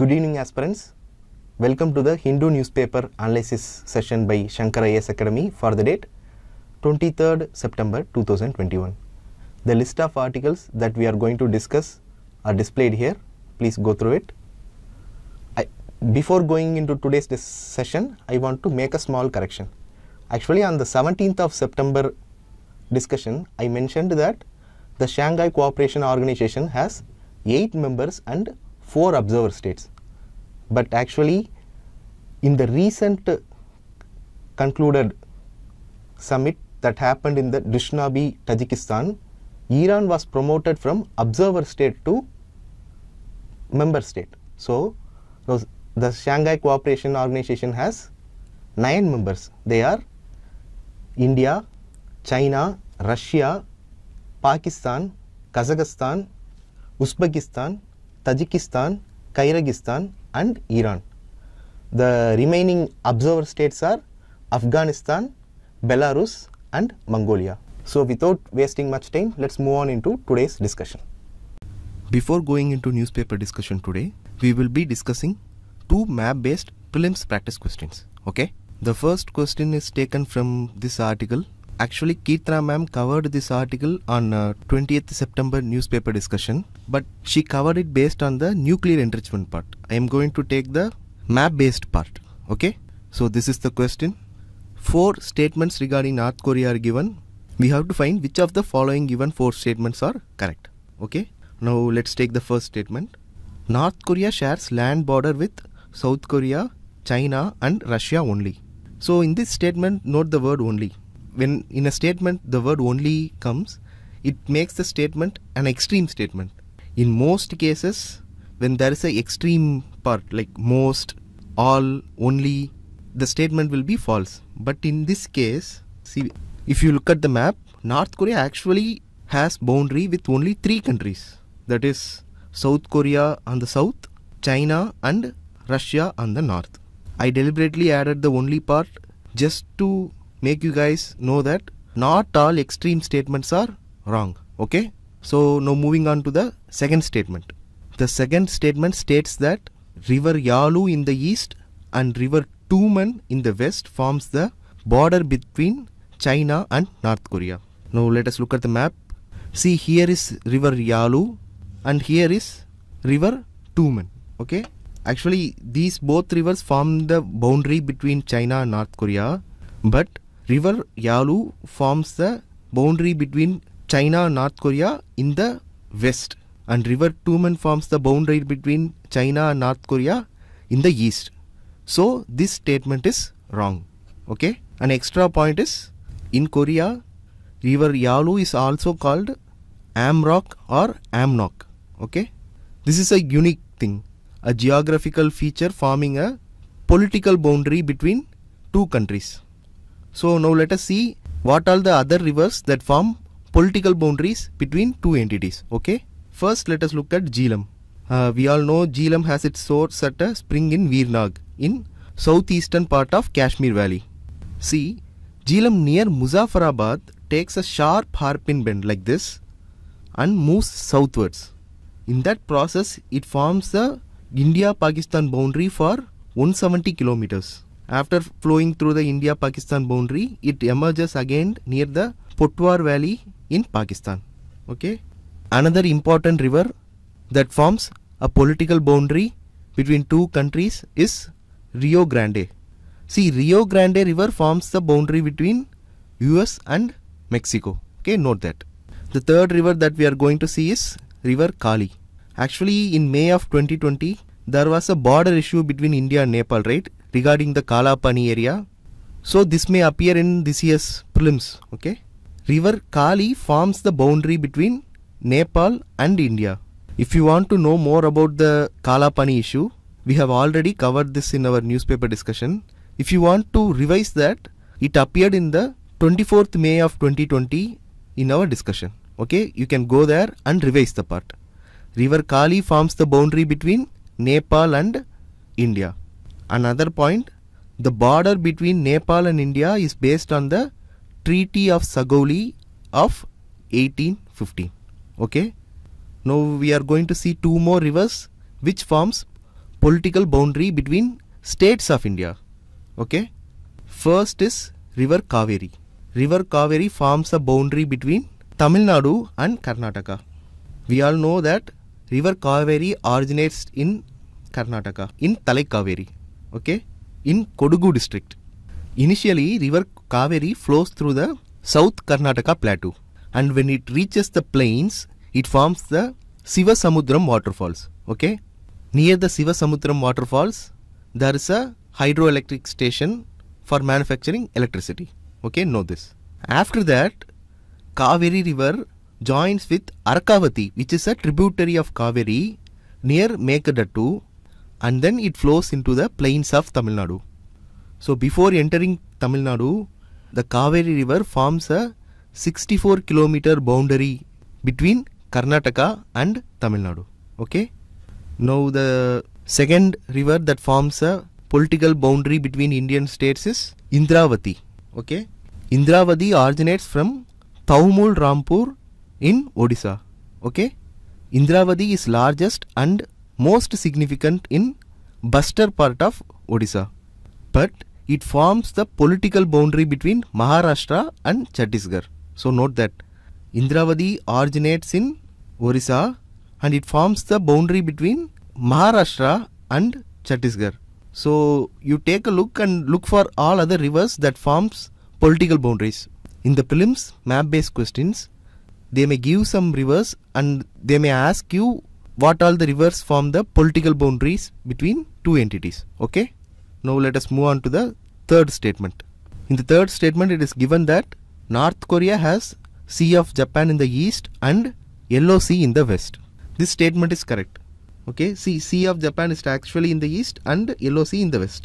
Good evening aspirants. Welcome to the Hindu newspaper analysis session by Shankar IS Academy for the date 23rd September 2021. The list of articles that we are going to discuss are displayed here. Please go through it. I, before going into today's session, I want to make a small correction. Actually, on the 17th of September discussion, I mentioned that the Shanghai Cooperation Organization has 8 members and four observer states. But actually, in the recent concluded summit that happened in the Dushanbe, Tajikistan, Iran was promoted from observer state to member state. So, those, the Shanghai Cooperation Organization has nine members. They are India, China, Russia, Pakistan, Kazakhstan, Uzbekistan, Tajikistan, Kyrgyzstan and Iran. The remaining observer states are Afghanistan, Belarus and Mongolia. So without wasting much time, let's move on into today's discussion. Before going into newspaper discussion today, we will be discussing two map-based prelims practice questions, okay? The first question is taken from this article Actually, Keitra ma'am covered this article on uh, 20th September newspaper discussion, but she covered it based on the nuclear enrichment part. I am going to take the map based part. Okay, so this is the question. Four statements regarding North Korea are given. We have to find which of the following given four statements are correct. Okay, now let's take the first statement. North Korea shares land border with South Korea, China, and Russia only. So, in this statement, note the word only when in a statement the word only comes, it makes the statement an extreme statement. In most cases, when there is an extreme part like most, all, only, the statement will be false. But in this case, see, if you look at the map, North Korea actually has boundary with only three countries. That is South Korea on the south, China and Russia on the north. I deliberately added the only part just to make you guys know that not all extreme statements are wrong okay so now moving on to the second statement the second statement states that river yalu in the east and river tumen in the west forms the border between china and north korea now let us look at the map see here is river yalu and here is river tumen okay actually these both rivers form the boundary between china and north korea but river Yalu forms the boundary between China and North Korea in the west and river Tumen forms the boundary between China and North Korea in the east. So this statement is wrong. Okay. An extra point is in Korea, river Yalu is also called Amrock or Amnok. Okay. This is a unique thing, a geographical feature forming a political boundary between two countries. So now let us see what are the other rivers that form political boundaries between two entities. Okay. First let us look at Jhelum. Uh, we all know Jhelum has its source at a spring in Veernag in southeastern part of Kashmir Valley. See, Jhelum near Muzaffarabad takes a sharp hairpin bend like this and moves southwards. In that process, it forms the India-Pakistan boundary for 170 kilometers. After flowing through the India-Pakistan boundary, it emerges again near the Potwar Valley in Pakistan. Okay. Another important river that forms a political boundary between two countries is Rio Grande. See, Rio Grande River forms the boundary between US and Mexico. Okay, note that. The third river that we are going to see is River Kali. Actually, in May of 2020, there was a border issue between India and Nepal, right? regarding the Kalapani area. So this may appear in this year's prelims. Okay. River Kali forms the boundary between Nepal and India. If you want to know more about the Kalapani issue, we have already covered this in our newspaper discussion. If you want to revise that, it appeared in the 24th May of 2020 in our discussion. Okay, you can go there and revise the part. River Kali forms the boundary between Nepal and India. Another point, the border between Nepal and India is based on the Treaty of Sagoli of 1815. Okay. Now we are going to see two more rivers which forms political boundary between states of India. Okay. First is River Kaveri. River Kaveri forms a boundary between Tamil Nadu and Karnataka. We all know that River Kaveri originates in Karnataka in Talai Kaveri okay, in Kodugu district. Initially, river Kaveri flows through the South Karnataka plateau and when it reaches the plains, it forms the Siva Samudram waterfalls, okay. Near the Siva Samudram waterfalls, there is a hydroelectric station for manufacturing electricity, okay, know this. After that, Kaveri river joins with Arkavati, which is a tributary of Kaveri near Mekadattu and then it flows into the plains of Tamil Nadu. So before entering Tamil Nadu, the Kaveri river forms a 64 kilometer boundary between Karnataka and Tamil Nadu. Okay. Now the second river that forms a political boundary between Indian states is Indravati. Okay. Indravati originates from Thaumul Rampur in Odisha. Okay. Indravati is largest and most significant in Bastar part of Odisha. But it forms the political boundary between Maharashtra and Chhattisgarh. So note that Indravadi originates in Orissa and it forms the boundary between Maharashtra and Chhattisgarh. So you take a look and look for all other rivers that forms political boundaries. In the prelims map based questions, they may give some rivers and they may ask you what all the rivers form the political boundaries between two entities okay now let us move on to the third statement in the third statement it is given that north korea has sea of japan in the east and yellow sea in the west this statement is correct okay see sea of japan is actually in the east and yellow sea in the west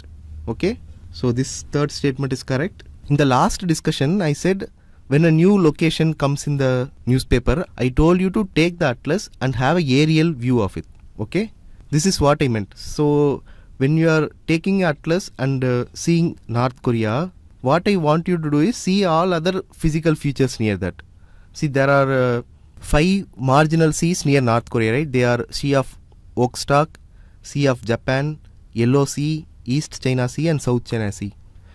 okay so this third statement is correct in the last discussion i said when a new location comes in the newspaper, I told you to take the atlas and have a aerial view of it. Okay, this is what I meant. So when you are taking atlas and uh, seeing North Korea, what I want you to do is see all other physical features near that. See there are uh, five marginal seas near North Korea, right? They are Sea of Oakstock, Sea of Japan, Yellow Sea, East China Sea and South China Sea.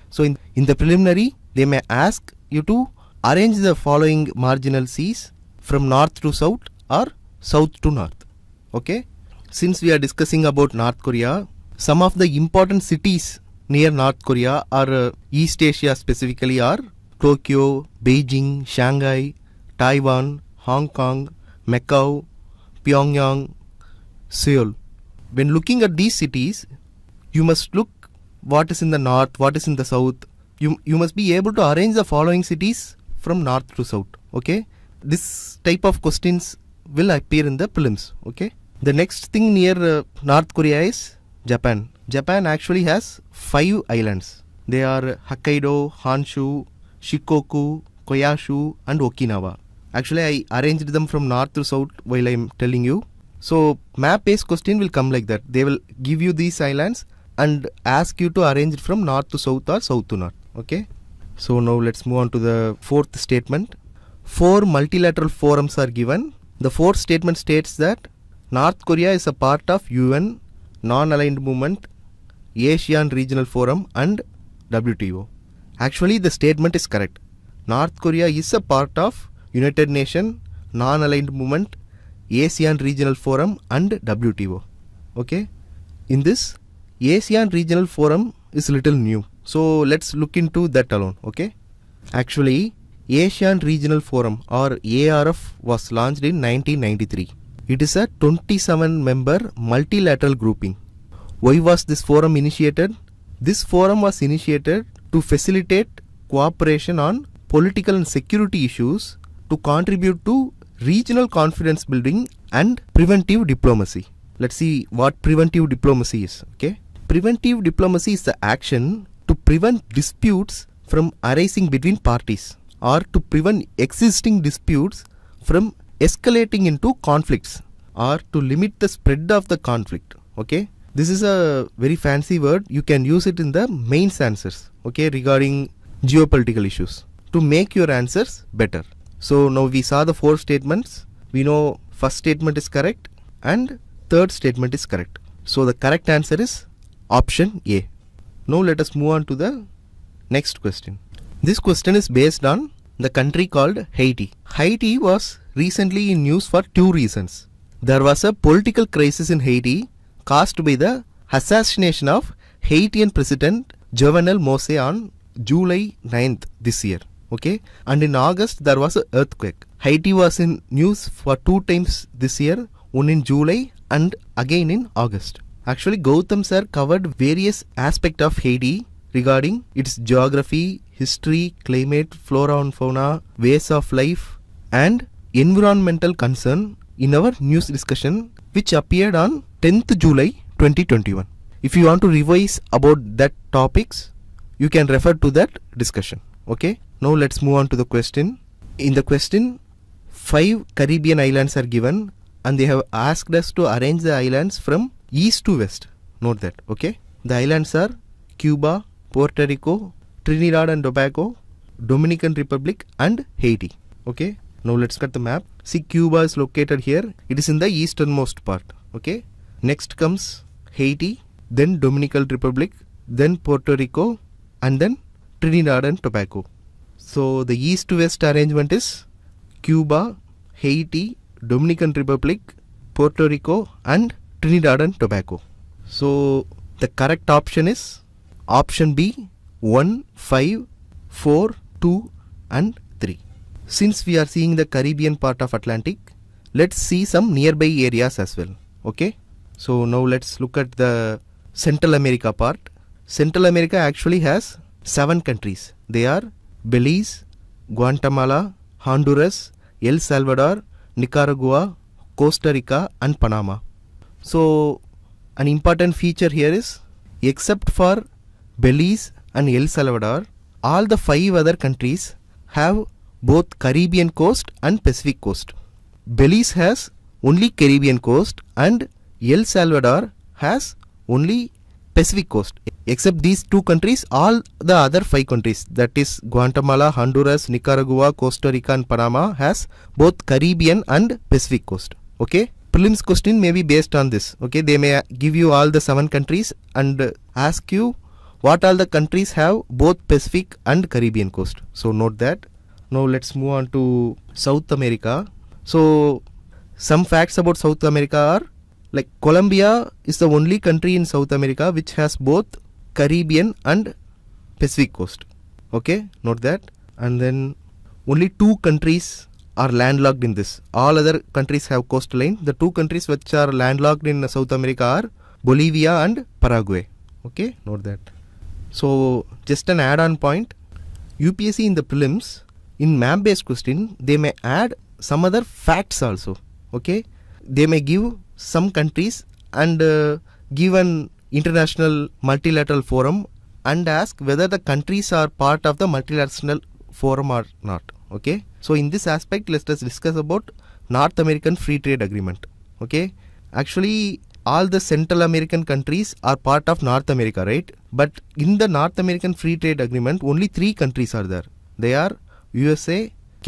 So in, in the preliminary, they may ask you to Arrange the following marginal seas from north to south or south to north. Okay. Since we are discussing about North Korea, some of the important cities near North Korea or uh, East Asia specifically are Tokyo, Beijing, Shanghai, Taiwan, Hong Kong, Macau, Pyongyang, Seoul. When looking at these cities, you must look what is in the north, what is in the south. You, you must be able to arrange the following cities from north to south okay this type of questions will appear in the prelims okay the next thing near uh, north korea is japan japan actually has five islands they are hokkaido honshu shikoku koyashu and okinawa actually i arranged them from north to south while i'm telling you so map based question will come like that they will give you these islands and ask you to arrange it from north to south or south to north okay so now let's move on to the fourth statement. Four multilateral forums are given. The fourth statement states that North Korea is a part of UN, Non-Aligned Movement, ASEAN Regional Forum and WTO. Actually the statement is correct. North Korea is a part of United Nation, Non-Aligned Movement, ASEAN Regional Forum and WTO. Okay. In this, ASEAN Regional Forum is little new. So let's look into that alone. Okay. Actually, Asian Regional Forum or ARF was launched in 1993. It is a 27 member multilateral grouping. Why was this forum initiated? This forum was initiated to facilitate cooperation on political and security issues to contribute to regional confidence building and preventive diplomacy. Let's see what preventive diplomacy is. Okay. Preventive diplomacy is the action to prevent disputes from arising between parties or to prevent existing disputes from escalating into conflicts or to limit the spread of the conflict okay this is a very fancy word you can use it in the main answers okay regarding geopolitical issues to make your answers better so now we saw the four statements we know first statement is correct and third statement is correct so the correct answer is option a now let us move on to the next question. This question is based on the country called Haiti. Haiti was recently in news for two reasons. There was a political crisis in Haiti caused by the assassination of Haitian President Jovenel Moise on July 9th this year. Okay, and in August there was an earthquake. Haiti was in news for two times this year, one in July and again in August. Actually, Gautam sir covered various aspects of Haiti regarding its geography, history, climate, flora and fauna, ways of life, and environmental concern in our news discussion, which appeared on 10th July 2021. If you want to revise about that topics, you can refer to that discussion. Okay. Now let's move on to the question. In the question, five Caribbean islands are given and they have asked us to arrange the islands from east to west. Note that, okay? The islands are Cuba, Puerto Rico, Trinidad and Tobago, Dominican Republic and Haiti, okay? Now let's cut the map. See Cuba is located here. It is in the easternmost part, okay? Next comes Haiti, then Dominican Republic, then Puerto Rico and then Trinidad and Tobago. So the east to west arrangement is Cuba, Haiti, Dominican Republic, Puerto Rico and Trinidad and Tobago. So the correct option is option B 1, 5, 4, 2 and 3. Since we are seeing the Caribbean part of Atlantic, let's see some nearby areas as well. Okay. So now let's look at the Central America part. Central America actually has seven countries. They are Belize, Guatemala, Honduras, El Salvador, Nicaragua, Costa Rica and Panama. So an important feature here is except for Belize and El Salvador, all the five other countries have both Caribbean coast and Pacific coast. Belize has only Caribbean coast and El Salvador has only Pacific coast. Except these two countries, all the other five countries that is Guatemala, Honduras, Nicaragua, Costa Rica and Panama has both Caribbean and Pacific coast. Okay prelims question may be based on this okay they may give you all the seven countries and uh, ask you what all the countries have both pacific and caribbean coast so note that now let's move on to south america so some facts about south america are like colombia is the only country in south america which has both caribbean and pacific coast okay note that and then only two countries are landlocked in this. All other countries have coastline. The two countries which are landlocked in South America are Bolivia and Paraguay. Okay, note that. So just an add-on point. UPSC in the prelims, in map-based question, they may add some other facts also. Okay, they may give some countries and uh, give an international multilateral forum and ask whether the countries are part of the multilateral forum or not okay so in this aspect let us discuss about north american free trade agreement okay actually all the central american countries are part of north america right but in the north american free trade agreement only three countries are there they are usa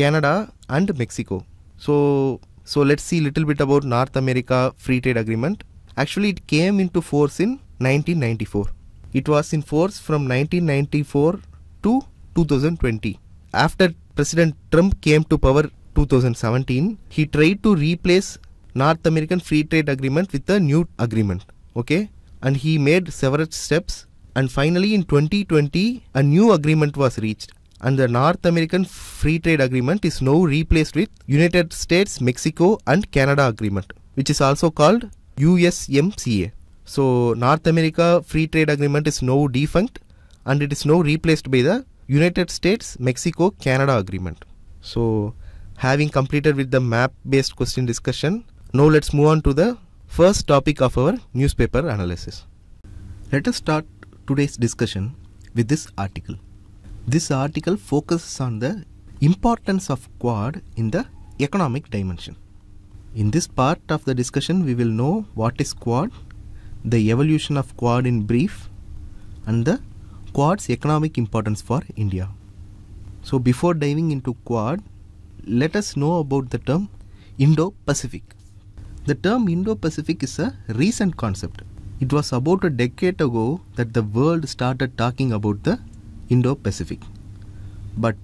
canada and mexico so so let's see little bit about north america free trade agreement actually it came into force in 1994 it was in force from 1994 to 2020 after President Trump came to power 2017, he tried to replace North American Free Trade Agreement with a new agreement. Okay? And he made several steps. And finally, in 2020, a new agreement was reached. And the North American Free Trade Agreement is now replaced with United States, Mexico, and Canada Agreement, which is also called USMCA. So, North America Free Trade Agreement is now defunct and it is now replaced by the United States Mexico Canada agreement. So, having completed with the map based question discussion, now let's move on to the first topic of our newspaper analysis. Let us start today's discussion with this article. This article focuses on the importance of Quad in the economic dimension. In this part of the discussion, we will know what is Quad, the evolution of Quad in brief, and the Quad's economic importance for India. So before diving into Quad, let us know about the term Indo-Pacific. The term Indo-Pacific is a recent concept. It was about a decade ago that the world started talking about the Indo-Pacific. But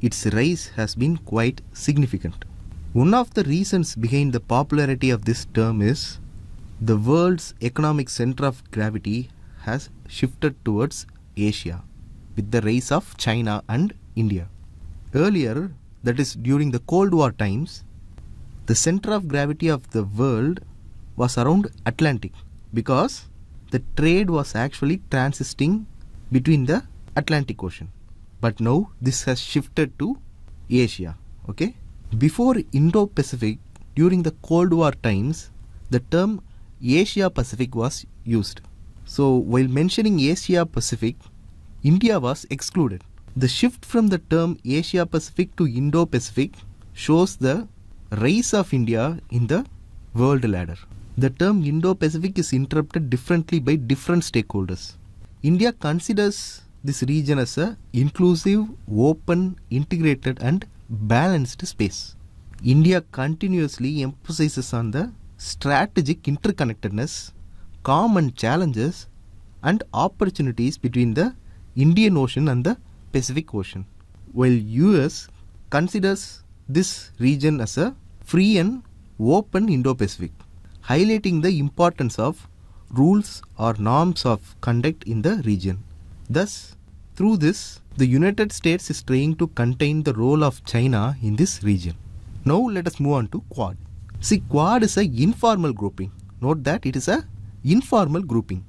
its rise has been quite significant. One of the reasons behind the popularity of this term is the world's economic center of gravity has shifted towards Asia with the rise of China and India. Earlier, that is during the Cold War times, the center of gravity of the world was around Atlantic because the trade was actually transisting between the Atlantic Ocean. But now this has shifted to Asia. Okay. Before Indo-Pacific, during the Cold War times, the term Asia Pacific was used. So, while mentioning Asia Pacific, India was excluded. The shift from the term Asia Pacific to Indo Pacific shows the rise of India in the world ladder. The term Indo Pacific is interpreted differently by different stakeholders. India considers this region as a inclusive, open, integrated and balanced space. India continuously emphasizes on the strategic interconnectedness common challenges and opportunities between the Indian Ocean and the Pacific Ocean. While US considers this region as a free and open Indo-Pacific, highlighting the importance of rules or norms of conduct in the region. Thus, through this, the United States is trying to contain the role of China in this region. Now let us move on to Quad. See, Quad is a informal grouping. Note that it is a informal grouping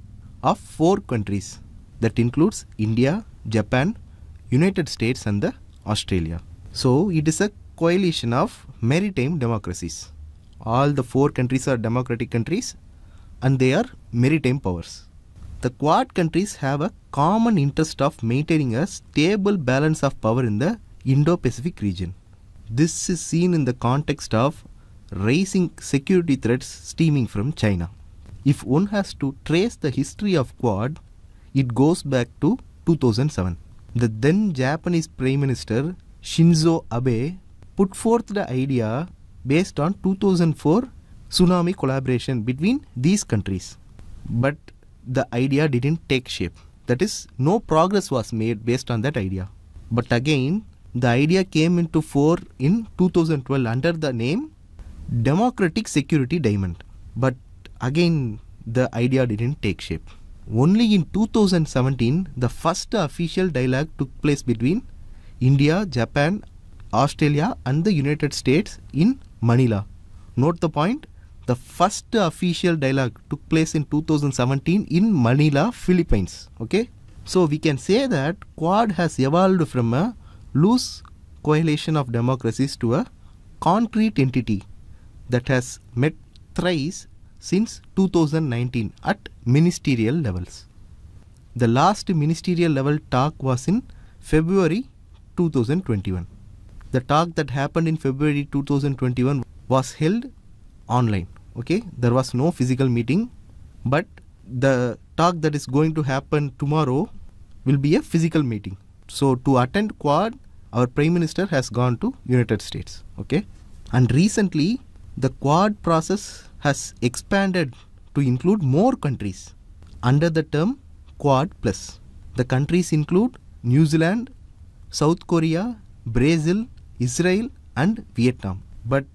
of four countries that includes India, Japan, United States and the Australia. So it is a coalition of maritime democracies. All the four countries are democratic countries and they are maritime powers. The Quad countries have a common interest of maintaining a stable balance of power in the Indo-Pacific region. This is seen in the context of raising security threats stemming from China if one has to trace the history of Quad, it goes back to 2007. The then Japanese Prime Minister Shinzo Abe put forth the idea based on 2004 tsunami collaboration between these countries. But the idea didn't take shape. That is, no progress was made based on that idea. But again, the idea came into force in 2012 under the name Democratic Security Diamond. But again the idea didn't take shape. Only in 2017, the first official dialogue took place between India, Japan, Australia, and the United States in Manila. Note the point the first official dialogue took place in 2017 in Manila, Philippines. Okay, so we can say that Quad has evolved from a loose coalition of democracies to a concrete entity that has met thrice since 2019 at ministerial levels. The last ministerial level talk was in February 2021. The talk that happened in February 2021 was held online. Okay, there was no physical meeting, but the talk that is going to happen tomorrow will be a physical meeting. So to attend Quad, our Prime Minister has gone to United States. Okay, and recently the Quad process has expanded to include more countries under the term Quad Plus. The countries include New Zealand, South Korea, Brazil, Israel, and Vietnam. But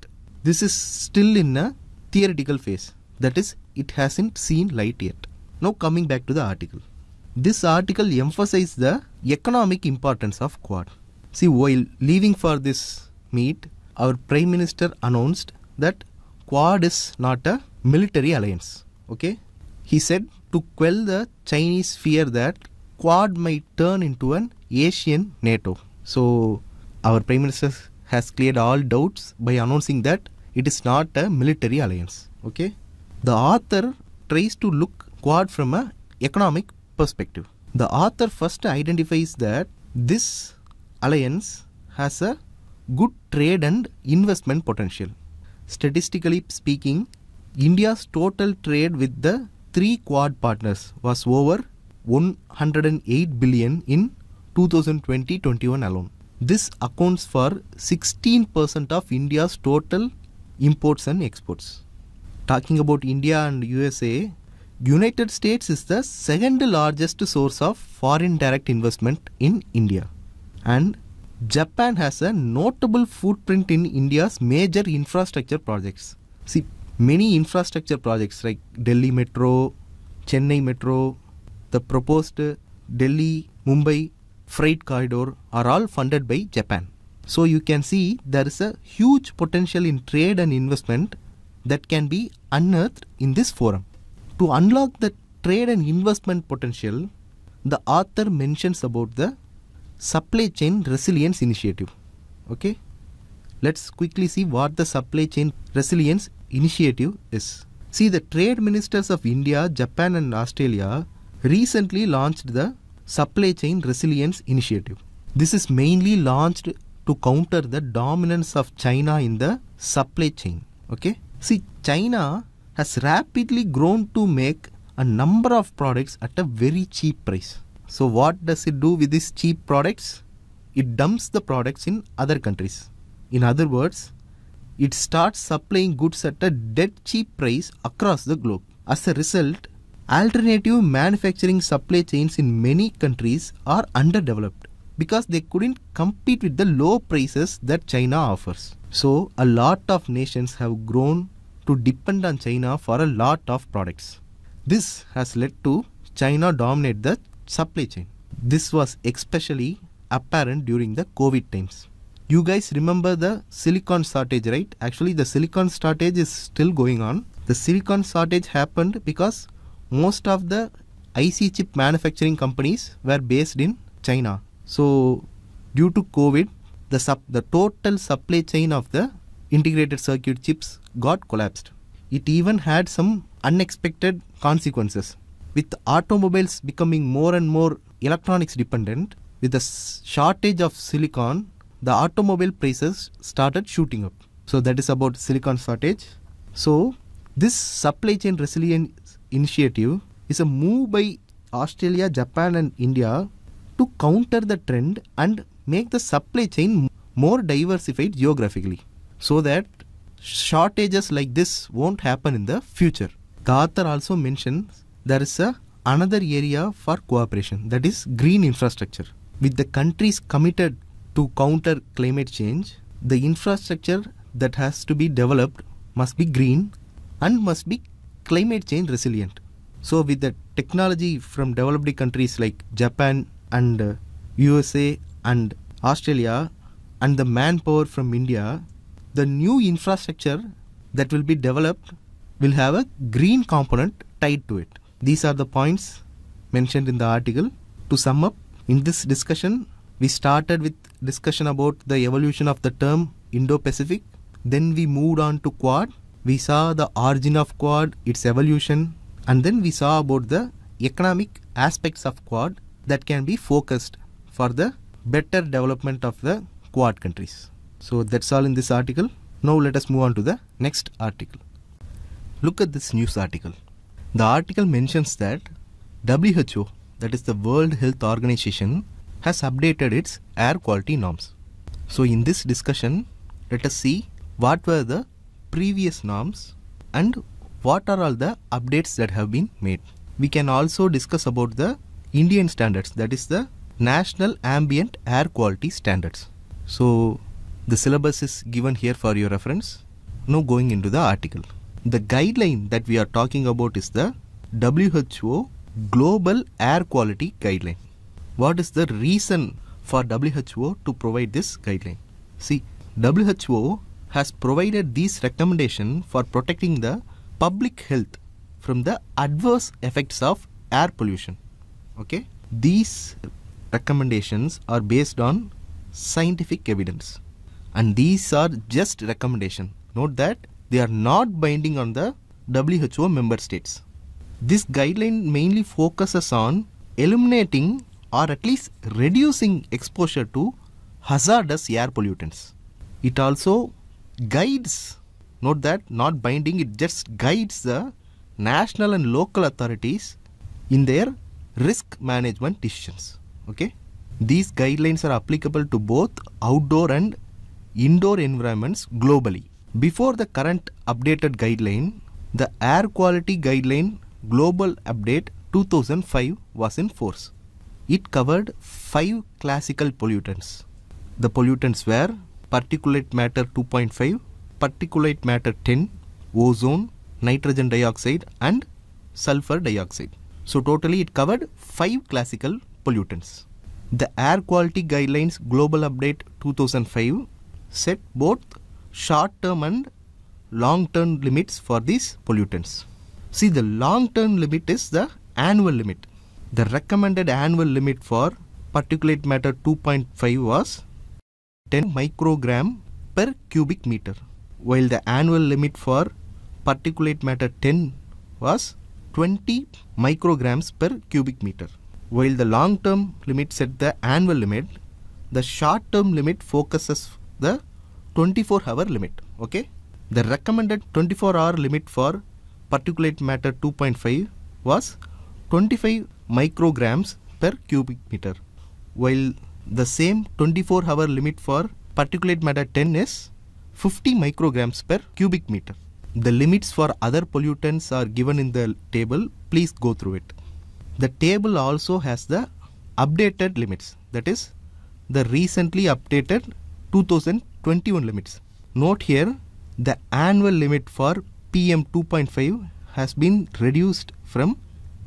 this is still in a theoretical phase. That is, it hasn't seen light yet. Now, coming back to the article. This article emphasizes the economic importance of Quad. See, while leaving for this meet, our Prime Minister announced that Quad is not a military alliance. Okay. He said to quell the Chinese fear that Quad might turn into an Asian NATO. So our Prime Minister has cleared all doubts by announcing that it is not a military alliance. Okay. The author tries to look Quad from a economic perspective. The author first identifies that this alliance has a good trade and investment potential. Statistically speaking, India's total trade with the three Quad partners was over 108 billion in 2020-21 alone. This accounts for 16% of India's total imports and exports. Talking about India and USA, United States is the second largest source of foreign direct investment in India and Japan has a notable footprint in India's major infrastructure projects. See, many infrastructure projects like Delhi Metro, Chennai Metro, the proposed Delhi Mumbai freight corridor are all funded by Japan. So you can see there is a huge potential in trade and investment that can be unearthed in this forum. To unlock the trade and investment potential, the author mentions about the supply chain resilience initiative okay let's quickly see what the supply chain resilience initiative is see the trade ministers of india japan and australia recently launched the supply chain resilience initiative this is mainly launched to counter the dominance of china in the supply chain okay see china has rapidly grown to make a number of products at a very cheap price so what does it do with these cheap products? It dumps the products in other countries. In other words, it starts supplying goods at a dead cheap price across the globe. As a result, alternative manufacturing supply chains in many countries are underdeveloped because they couldn't compete with the low prices that China offers. So, a lot of nations have grown to depend on China for a lot of products. This has led to China dominate the supply chain. This was especially apparent during the COVID times. You guys remember the silicon shortage, right? Actually, the silicon shortage is still going on. The silicon shortage happened because most of the IC chip manufacturing companies were based in China. So, due to COVID, the, sub, the total supply chain of the integrated circuit chips got collapsed. It even had some unexpected consequences with automobiles becoming more and more electronics dependent, with the shortage of silicon, the automobile prices started shooting up. So that is about silicon shortage. So this supply chain resilience initiative is a move by Australia, Japan and India to counter the trend and make the supply chain more diversified geographically so that shortages like this won't happen in the future. Gardner also mentions there is a another area for cooperation that is green infrastructure. With the countries committed to counter climate change, the infrastructure that has to be developed must be green and must be climate change resilient. So with the technology from developed countries like Japan and uh, USA and Australia and the manpower from India, the new infrastructure that will be developed will have a green component tied to it. These are the points mentioned in the article. To sum up, in this discussion, we started with discussion about the evolution of the term Indo-Pacific. Then we moved on to Quad. We saw the origin of Quad, its evolution, and then we saw about the economic aspects of Quad that can be focused for the better development of the Quad countries. So that's all in this article. Now let us move on to the next article. Look at this news article. The article mentions that WHO, that is the World Health Organization, has updated its air quality norms. So in this discussion, let us see what were the previous norms and what are all the updates that have been made. We can also discuss about the Indian standards, that is the National Ambient Air Quality Standards. So the syllabus is given here for your reference. Now going into the article. The guideline that we are talking about is the WHO Global Air Quality Guideline. What is the reason for WHO to provide this guideline? See, WHO has provided these recommendation for protecting the public health from the adverse effects of air pollution. Okay? These recommendations are based on scientific evidence and these are just recommendation. Note that they are not binding on the WHO member states. This guideline mainly focuses on eliminating or at least reducing exposure to hazardous air pollutants. It also guides, note that not binding, it just guides the national and local authorities in their risk management decisions. Okay. These guidelines are applicable to both outdoor and indoor environments globally. Before the current updated guideline, the Air Quality Guideline Global Update 2005 was in force. It covered five classical pollutants. The pollutants were particulate matter 2.5, particulate matter 10, ozone, nitrogen dioxide and sulfur dioxide. So totally it covered five classical pollutants. The Air Quality Guidelines Global Update 2005 set both short-term and long-term limits for these pollutants. See, the long-term limit is the annual limit. The recommended annual limit for particulate matter 2.5 was 10 microgram per cubic meter, while the annual limit for particulate matter 10 was 20 micrograms per cubic meter. While the long-term limit set the annual limit, the short-term limit focuses the 24 hour limit okay the recommended 24 hour limit for particulate matter 2.5 was 25 micrograms per cubic meter while the same 24 hour limit for particulate matter 10 is 50 micrograms per cubic meter the limits for other pollutants are given in the table please go through it the table also has the updated limits that is the recently updated 2000 21 limits. Note here the annual limit for PM 2.5 has been reduced from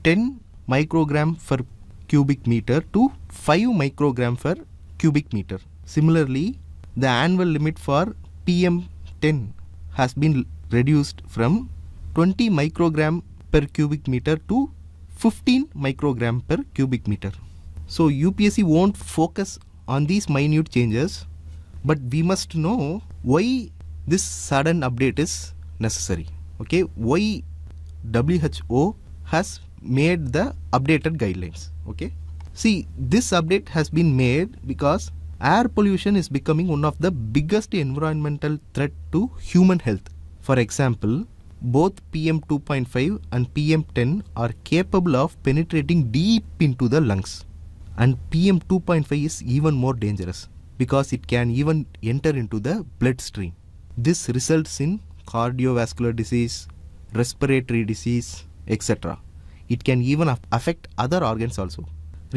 10 microgram per cubic meter to 5 microgram per cubic meter. Similarly, the annual limit for PM 10 has been reduced from 20 microgram per cubic meter to 15 microgram per cubic meter. So UPSC won't focus on these minute changes but we must know why this sudden update is necessary okay why who has made the updated guidelines okay see this update has been made because air pollution is becoming one of the biggest environmental threat to human health for example both PM 2.5 and PM 10 are capable of penetrating deep into the lungs and PM 2.5 is even more dangerous because it can even enter into the bloodstream. This results in cardiovascular disease, respiratory disease, etc. It can even affect other organs also.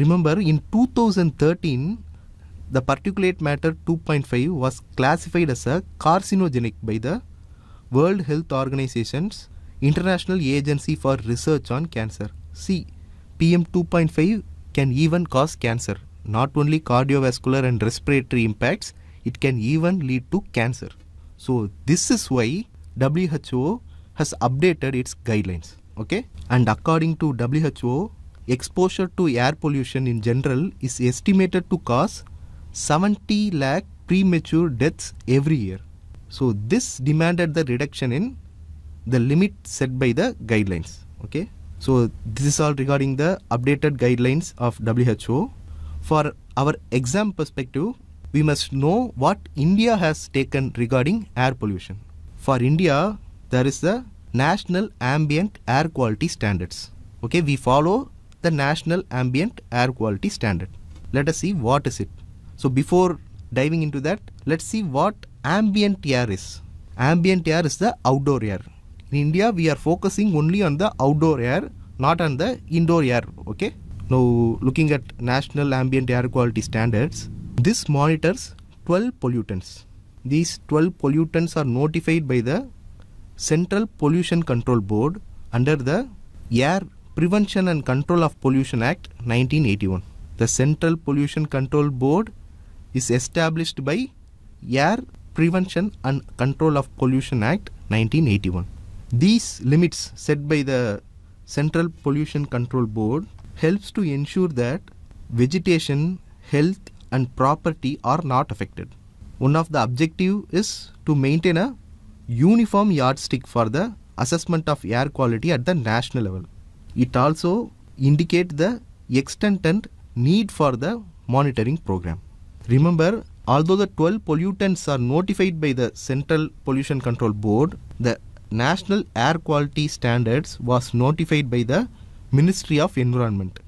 Remember, in 2013, the particulate matter 2.5 was classified as a carcinogenic by the World Health Organization's International Agency for Research on Cancer. See, PM 2.5 can even cause cancer not only cardiovascular and respiratory impacts, it can even lead to cancer. So this is why WHO has updated its guidelines. Okay. And according to WHO, exposure to air pollution in general is estimated to cause 70 lakh premature deaths every year. So this demanded the reduction in the limit set by the guidelines. Okay. So this is all regarding the updated guidelines of WHO for our exam perspective, we must know what India has taken regarding air pollution. For India, there is the National Ambient Air Quality Standards. Okay, we follow the National Ambient Air Quality Standard. Let us see what is it. So before diving into that, let's see what ambient air is. Ambient air is the outdoor air. In India, we are focusing only on the outdoor air, not on the indoor air. Okay. Now, looking at National Ambient Air Quality Standards, this monitors 12 pollutants. These 12 pollutants are notified by the Central Pollution Control Board under the Air Prevention and Control of Pollution Act 1981. The Central Pollution Control Board is established by Air Prevention and Control of Pollution Act 1981. These limits set by the Central Pollution Control Board helps to ensure that vegetation, health and property are not affected. One of the objective is to maintain a uniform yardstick for the assessment of air quality at the national level. It also indicate the extent and need for the monitoring program. Remember, although the 12 pollutants are notified by the Central Pollution Control Board, the National Air Quality Standards was notified by the Ministry of Environment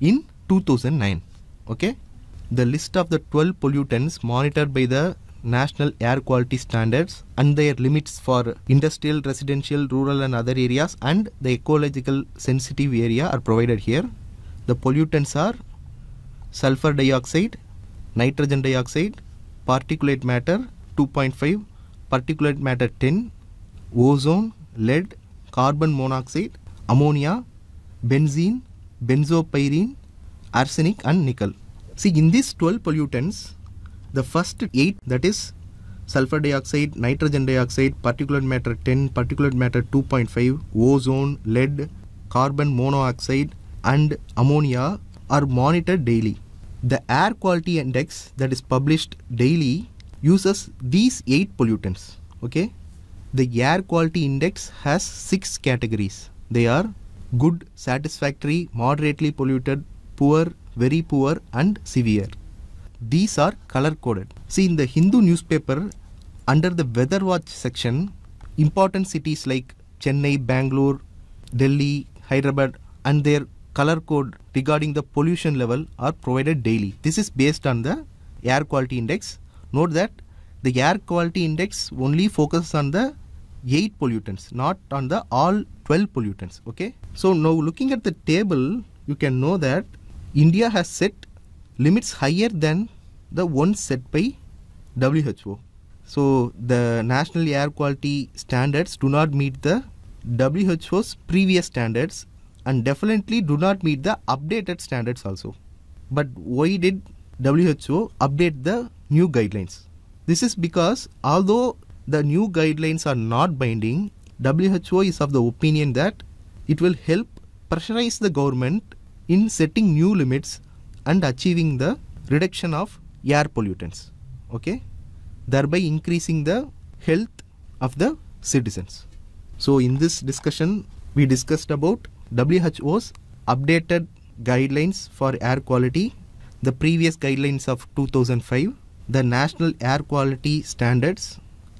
in 2009. Okay, the list of the 12 pollutants monitored by the national air quality standards and their limits for industrial, residential, rural and other areas and the ecological sensitive area are provided here. The pollutants are sulfur dioxide, nitrogen dioxide, particulate matter 2.5, particulate matter 10, ozone, lead, carbon monoxide, ammonia, benzene, benzopyrene, arsenic and nickel. See in these 12 pollutants, the first 8 that is sulfur dioxide, nitrogen dioxide, particulate matter 10, particulate matter 2.5, ozone, lead, carbon monoxide and ammonia are monitored daily. The air quality index that is published daily uses these 8 pollutants. Okay. The air quality index has 6 categories. They are good, satisfactory, moderately polluted, poor, very poor and severe. These are color coded. See in the Hindu newspaper under the weather watch section important cities like Chennai, Bangalore, Delhi, Hyderabad and their color code regarding the pollution level are provided daily. This is based on the air quality index. Note that the air quality index only focuses on the 8 pollutants, not on the all 12 pollutants okay so now looking at the table you can know that India has set limits higher than the ones set by WHO so the national air quality standards do not meet the WHO's previous standards and definitely do not meet the updated standards also but why did WHO update the new guidelines this is because although the new guidelines are not binding WHO is of the opinion that it will help pressurize the government in setting new limits and achieving the reduction of air pollutants okay thereby increasing the health of the citizens so in this discussion we discussed about WHO's updated guidelines for air quality the previous guidelines of 2005 the national air quality standards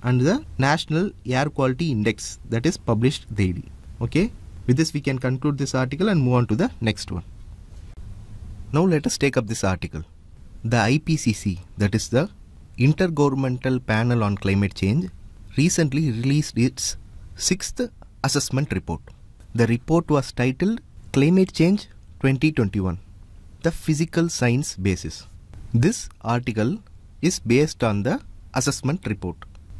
and the National Air Quality Index that is published daily. Okay. With this we can conclude this article and move on to the next one. Now let us take up this article. The IPCC that is the Intergovernmental Panel on Climate Change recently released its sixth assessment report. The report was titled Climate Change 2021 The Physical Science Basis. This article is based on the assessment report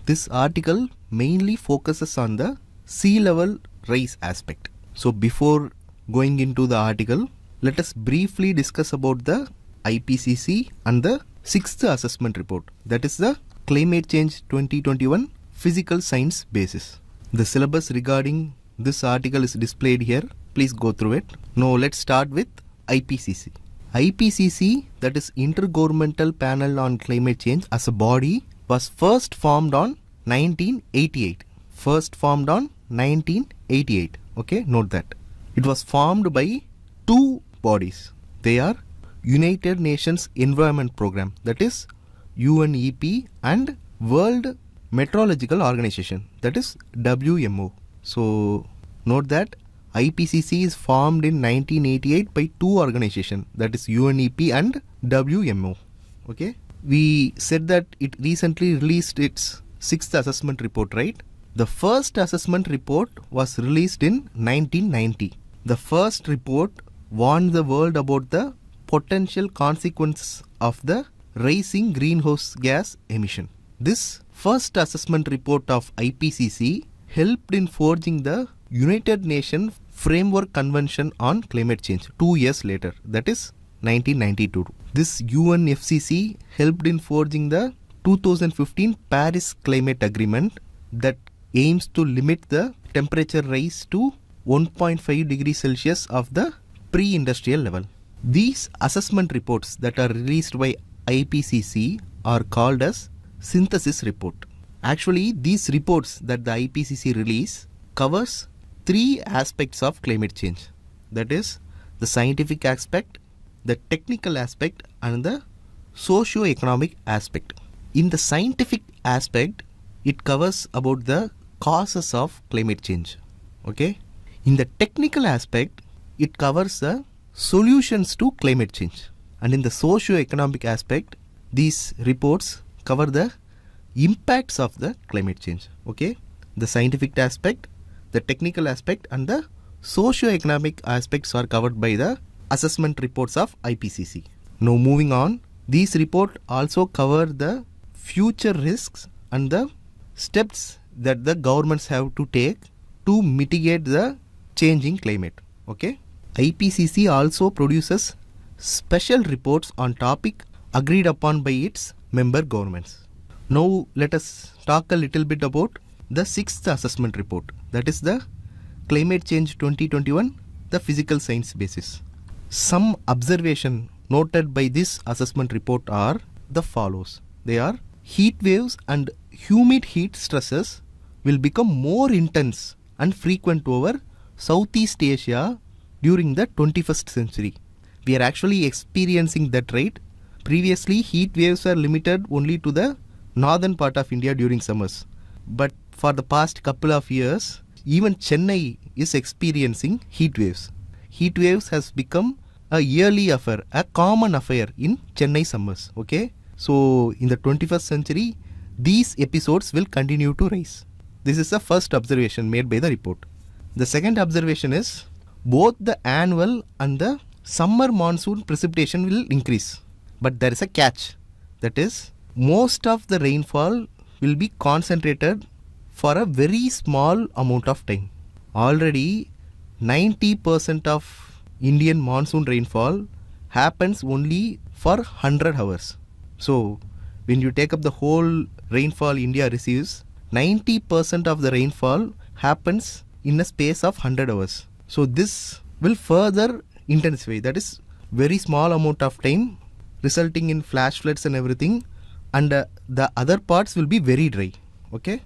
this article mainly focuses on the sea level rise aspect. So before going into the article, let us briefly discuss about the IPCC and the sixth assessment report that is the Climate Change 2021 Physical Science Basis. The syllabus regarding this article is displayed here. Please go through it. Now let's start with IPCC. IPCC that is Intergovernmental Panel on Climate Change as a body was first formed on 1988. First formed on 1988. Okay, note that. It was formed by two bodies. They are United Nations Environment Program, that is UNEP and World Meteorological Organization, that is WMO. So note that IPCC is formed in 1988 by two organizations, that is UNEP and WMO. Okay we said that it recently released its sixth assessment report, right? The first assessment report was released in 1990. The first report warned the world about the potential consequences of the rising greenhouse gas emission. This first assessment report of IPCC helped in forging the United Nations Framework Convention on Climate Change two years later, that is 1992. This UNFCCC helped in forging the 2015 Paris Climate Agreement that aims to limit the temperature rise to 1.5 degrees Celsius of the pre-industrial level. These assessment reports that are released by IPCC are called as synthesis report. Actually, these reports that the IPCC release covers three aspects of climate change. That is the scientific aspect, the technical aspect and the socio-economic aspect. In the scientific aspect, it covers about the causes of climate change. Okay. In the technical aspect, it covers the solutions to climate change. And in the socio-economic aspect, these reports cover the impacts of the climate change. Okay. The scientific aspect, the technical aspect and the socio-economic aspects are covered by the assessment reports of IPCC. Now moving on, these reports also cover the future risks and the steps that the governments have to take to mitigate the changing climate. Okay. IPCC also produces special reports on topic agreed upon by its member governments. Now let us talk a little bit about the sixth assessment report that is the climate change 2021 the physical science basis some observation noted by this assessment report are the follows. They are heat waves and humid heat stresses will become more intense and frequent over Southeast Asia during the 21st century. We are actually experiencing that rate. Previously, heat waves were limited only to the northern part of India during summers. But for the past couple of years, even Chennai is experiencing heat waves. Heat waves has become a yearly affair, a common affair in Chennai summers. Okay, so in the 21st century, these episodes will continue to rise. This is the first observation made by the report. The second observation is both the annual and the summer monsoon precipitation will increase, but there is a catch that is, most of the rainfall will be concentrated for a very small amount of time. Already 90% of Indian monsoon rainfall happens only for 100 hours. So, when you take up the whole rainfall India receives, 90% of the rainfall happens in a space of 100 hours. So, this will further intensify, that is, very small amount of time, resulting in flash floods and everything, and uh, the other parts will be very dry. Okay.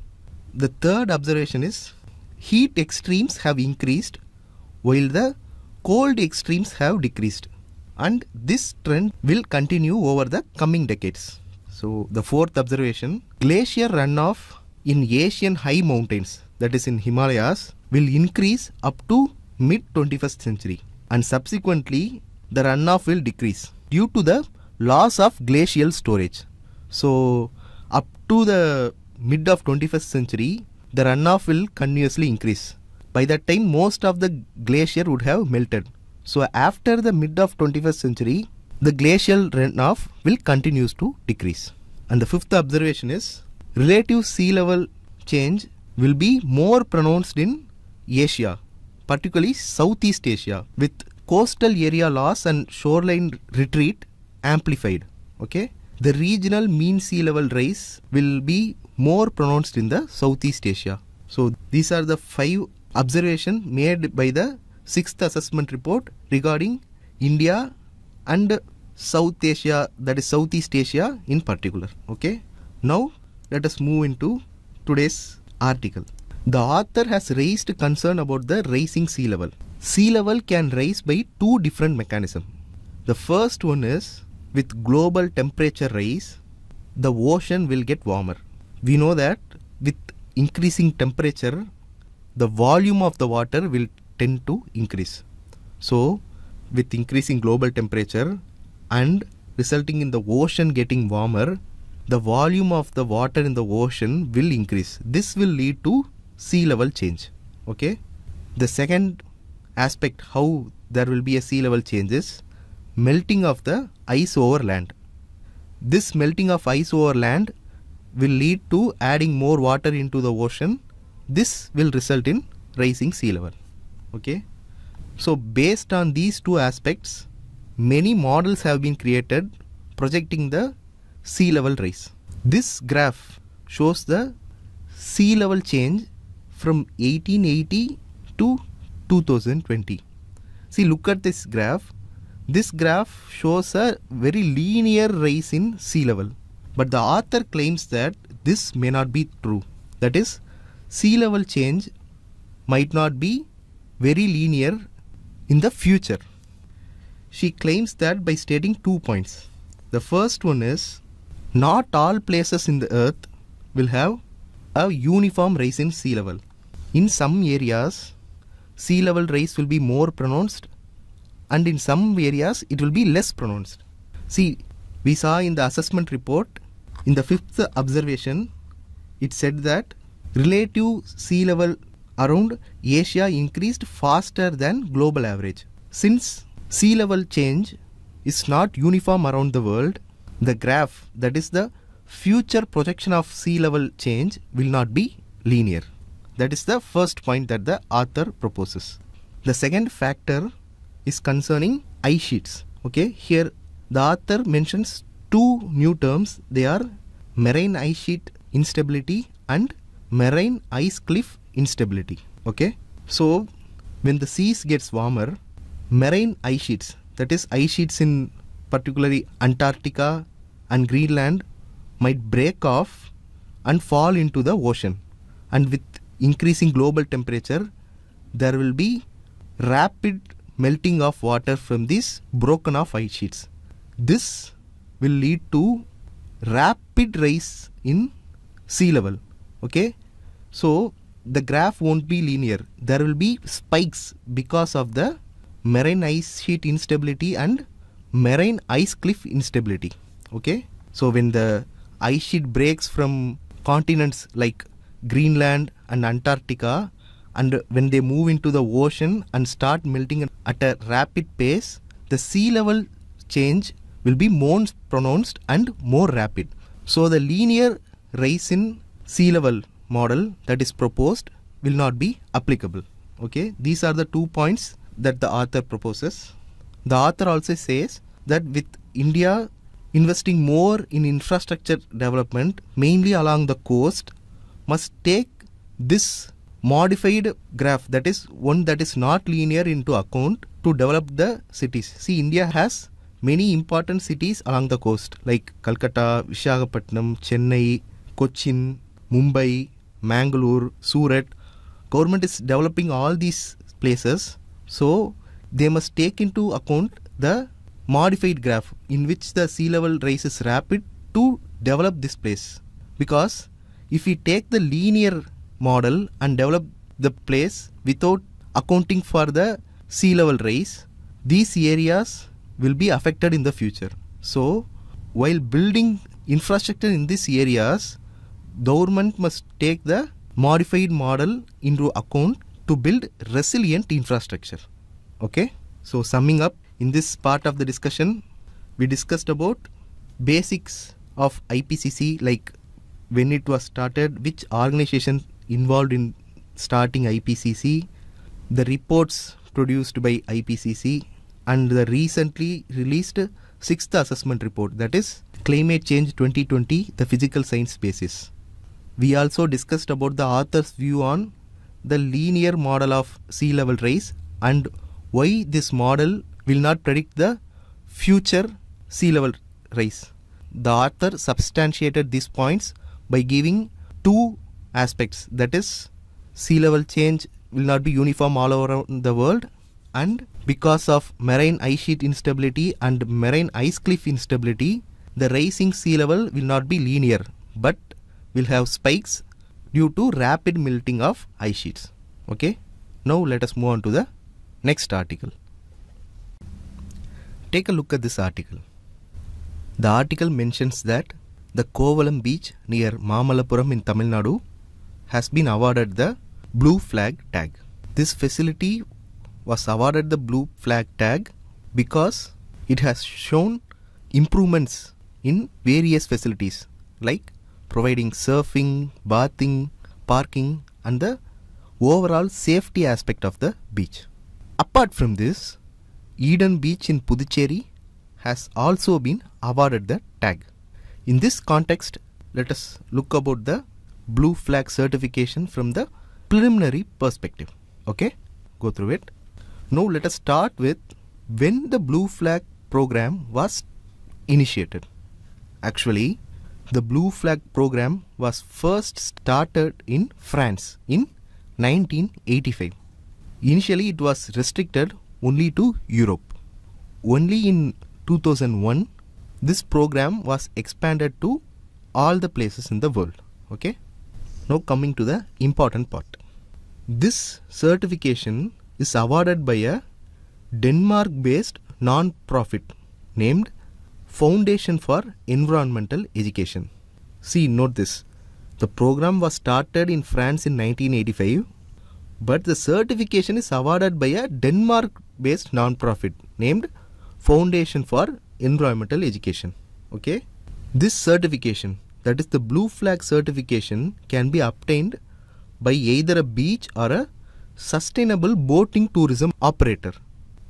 The third observation is heat extremes have increased while the cold extremes have decreased and this trend will continue over the coming decades. So the fourth observation, glacier runoff in Asian high mountains, that is in Himalayas, will increase up to mid 21st century and subsequently the runoff will decrease due to the loss of glacial storage. So up to the mid of 21st century, the runoff will continuously increase by that time, most of the glacier would have melted. So after the mid of 21st century, the glacial runoff will continues to decrease. And the fifth observation is relative sea level change will be more pronounced in Asia, particularly Southeast Asia, with coastal area loss and shoreline retreat amplified. Okay, the regional mean sea level rise will be more pronounced in the Southeast Asia. So these are the five observation made by the sixth assessment report regarding India and South Asia, that is Southeast Asia in particular. Okay. Now let us move into today's article. The author has raised concern about the rising sea level. Sea level can rise by two different mechanisms. The first one is with global temperature rise, the ocean will get warmer. We know that with increasing temperature, the volume of the water will tend to increase. So with increasing global temperature and resulting in the ocean getting warmer, the volume of the water in the ocean will increase. This will lead to sea level change. Okay. The second aspect how there will be a sea level change is melting of the ice over land. This melting of ice over land will lead to adding more water into the ocean this will result in rising sea level. Okay. So based on these two aspects, many models have been created projecting the sea level rise. This graph shows the sea level change from 1880 to 2020. See, look at this graph. This graph shows a very linear rise in sea level. But the author claims that this may not be true. That is, sea level change might not be very linear in the future. She claims that by stating two points. The first one is not all places in the earth will have a uniform rise in sea level. In some areas, sea level rise will be more pronounced and in some areas it will be less pronounced. See, we saw in the assessment report, in the fifth observation, it said that relative sea level around Asia increased faster than global average. Since sea level change is not uniform around the world, the graph that is the future projection of sea level change will not be linear. That is the first point that the author proposes. The second factor is concerning ice sheets. Okay, here the author mentions two new terms. They are marine ice sheet instability and marine ice cliff instability. Okay, so when the seas gets warmer, marine ice sheets, that is ice sheets in particularly Antarctica and Greenland, might break off and fall into the ocean. And with increasing global temperature, there will be rapid melting of water from these broken off ice sheets. This will lead to rapid rise in sea level okay so the graph won't be linear there will be spikes because of the marine ice sheet instability and marine ice cliff instability okay so when the ice sheet breaks from continents like greenland and antarctica and when they move into the ocean and start melting at a rapid pace the sea level change will be more pronounced and more rapid so the linear rise in sea level model that is proposed will not be applicable. Okay, these are the two points that the author proposes. The author also says that with India investing more in infrastructure development, mainly along the coast, must take this modified graph that is one that is not linear into account to develop the cities. See, India has many important cities along the coast like Calcutta, Visakhapatnam, Chennai, Cochin, Mumbai, Mangalore, Surat. Government is developing all these places. So they must take into account the modified graph in which the sea level rise is rapid to develop this place. Because if we take the linear model and develop the place without accounting for the sea level rise, these areas will be affected in the future. So while building infrastructure in these areas, government must take the modified model into account to build resilient infrastructure. Okay, so summing up in this part of the discussion, we discussed about basics of IPCC, like when it was started, which organization involved in starting IPCC, the reports produced by IPCC, and the recently released sixth assessment report that is climate change 2020 the physical science basis we also discussed about the author's view on the linear model of sea level rise and why this model will not predict the future sea level rise. The author substantiated these points by giving two aspects that is sea level change will not be uniform all over the world and because of marine ice sheet instability and marine ice cliff instability the rising sea level will not be linear but will have spikes due to rapid melting of ice sheets. Okay. Now let us move on to the next article. Take a look at this article. The article mentions that the Kovalam beach near Mamalapuram in Tamil Nadu has been awarded the blue flag tag. This facility was awarded the blue flag tag because it has shown improvements in various facilities like providing surfing, bathing, parking, and the overall safety aspect of the beach. Apart from this, Eden Beach in Puducherry has also been awarded the tag. In this context, let us look about the blue flag certification from the preliminary perspective. Okay, go through it. Now let us start with when the blue flag program was initiated. Actually, the Blue Flag program was first started in France in 1985. Initially, it was restricted only to Europe. Only in 2001, this program was expanded to all the places in the world. Okay. Now coming to the important part. This certification is awarded by a Denmark-based non-profit named foundation for environmental education. See, note this. The program was started in France in 1985, but the certification is awarded by a Denmark-based non-profit named Foundation for Environmental Education. Okay. This certification, that is the blue flag certification, can be obtained by either a beach or a sustainable boating tourism operator.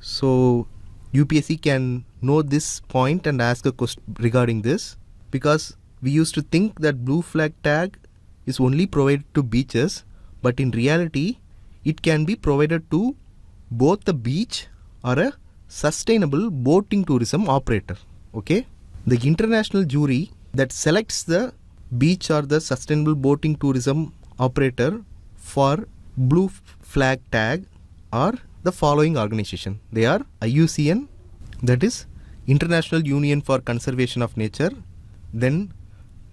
So UPSC can know this point and ask a question regarding this because we used to think that blue flag tag is only provided to beaches but in reality it can be provided to both the beach or a sustainable boating tourism operator okay the international jury that selects the beach or the sustainable boating tourism operator for blue flag tag or the following organization. They are IUCN, that is International Union for Conservation of Nature, then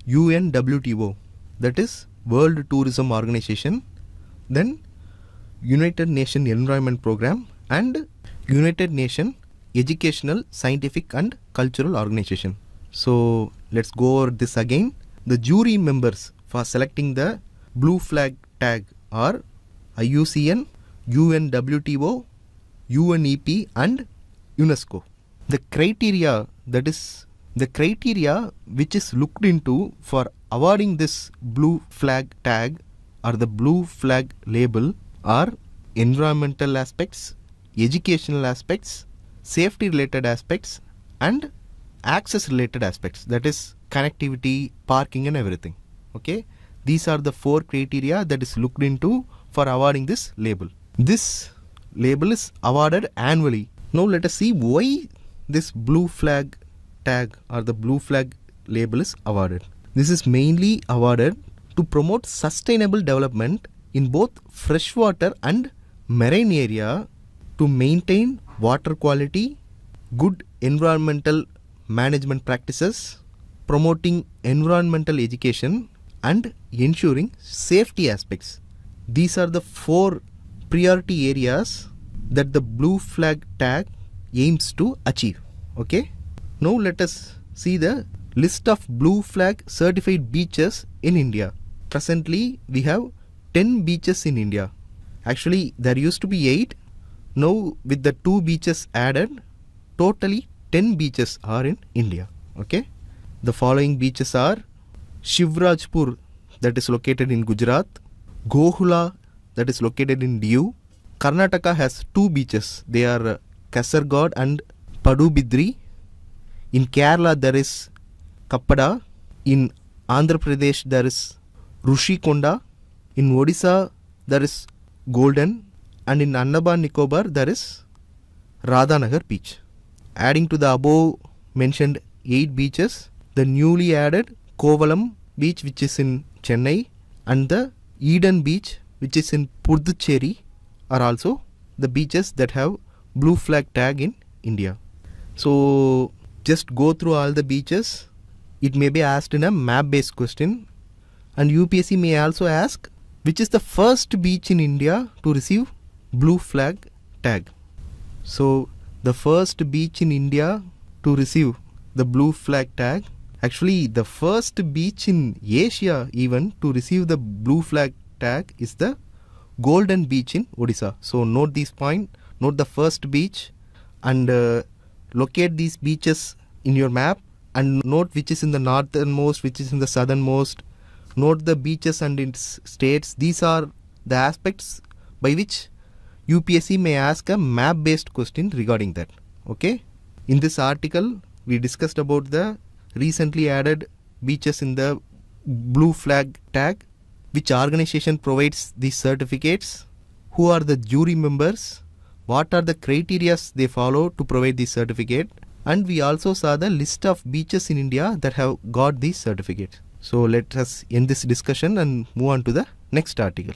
UNWTO, that is World Tourism Organization, then United Nations Environment Program and United Nations Educational, Scientific and Cultural Organization. So let's go over this again. The jury members for selecting the blue flag tag are IUCN, UNWTO, UNEP and UNESCO. The criteria that is the criteria which is looked into for awarding this blue flag tag or the blue flag label are environmental aspects, educational aspects, safety related aspects and access related aspects that is connectivity, parking and everything. Okay. These are the four criteria that is looked into for awarding this label. This label is awarded annually. Now let us see why this blue flag tag or the blue flag label is awarded. This is mainly awarded to promote sustainable development in both freshwater and marine area to maintain water quality, good environmental management practices, promoting environmental education and ensuring safety aspects. These are the four priority areas that the blue flag tag aims to achieve. Okay. Now let us see the list of blue flag certified beaches in India. Presently we have 10 beaches in India. Actually there used to be 8. Now with the 2 beaches added totally 10 beaches are in India. Okay. The following beaches are Shivrajpur that is located in Gujarat, Gohula that is located in Diu. Karnataka has two beaches. They are Kasargod and Padubidri. In Kerala there is Kappada. In Andhra Pradesh there is Rushikonda. In Odisha there is Golden. And in Andaman Nicobar there is Radhanagar beach. Adding to the above mentioned 8 beaches, the newly added Kovalam beach which is in Chennai and the Eden beach which is in Puducherry are also the beaches that have blue flag tag in India. So just go through all the beaches. It may be asked in a map based question and UPSC may also ask which is the first beach in India to receive blue flag tag. So the first beach in India to receive the blue flag tag actually the first beach in Asia even to receive the blue flag tag is the Golden Beach in Odisha. So note this point, note the first beach and uh, locate these beaches in your map and note which is in the northernmost, which is in the southernmost. Note the beaches and its states. These are the aspects by which UPSC may ask a map based question regarding that. Okay. In this article, we discussed about the recently added beaches in the blue flag tag which organization provides these certificates, who are the jury members, what are the criteria they follow to provide this certificate and we also saw the list of beaches in India that have got this certificate. So let us end this discussion and move on to the next article.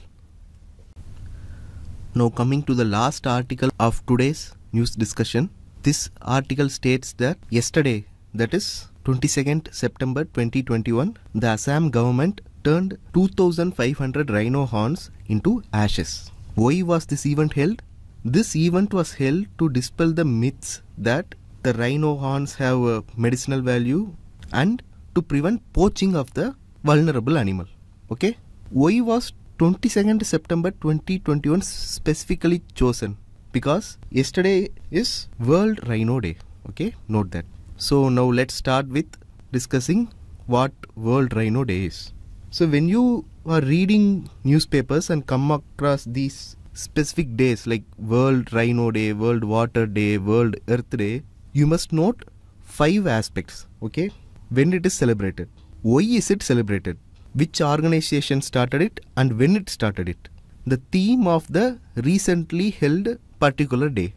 Now coming to the last article of today's news discussion. This article states that yesterday that is 22nd September 2021 the Assam government turned 2500 rhino horns into ashes. Why was this event held? This event was held to dispel the myths that the rhino horns have a medicinal value and to prevent poaching of the vulnerable animal. Okay? Why was 22nd September 2021 specifically chosen? Because yesterday is World Rhino Day. Okay? Note that. So now let's start with discussing what World Rhino Day is. So when you are reading newspapers and come across these specific days like World Rhino Day, World Water Day, World Earth Day, you must note five aspects, okay? When it is celebrated, why is it celebrated? Which organization started it and when it started it? The theme of the recently held particular day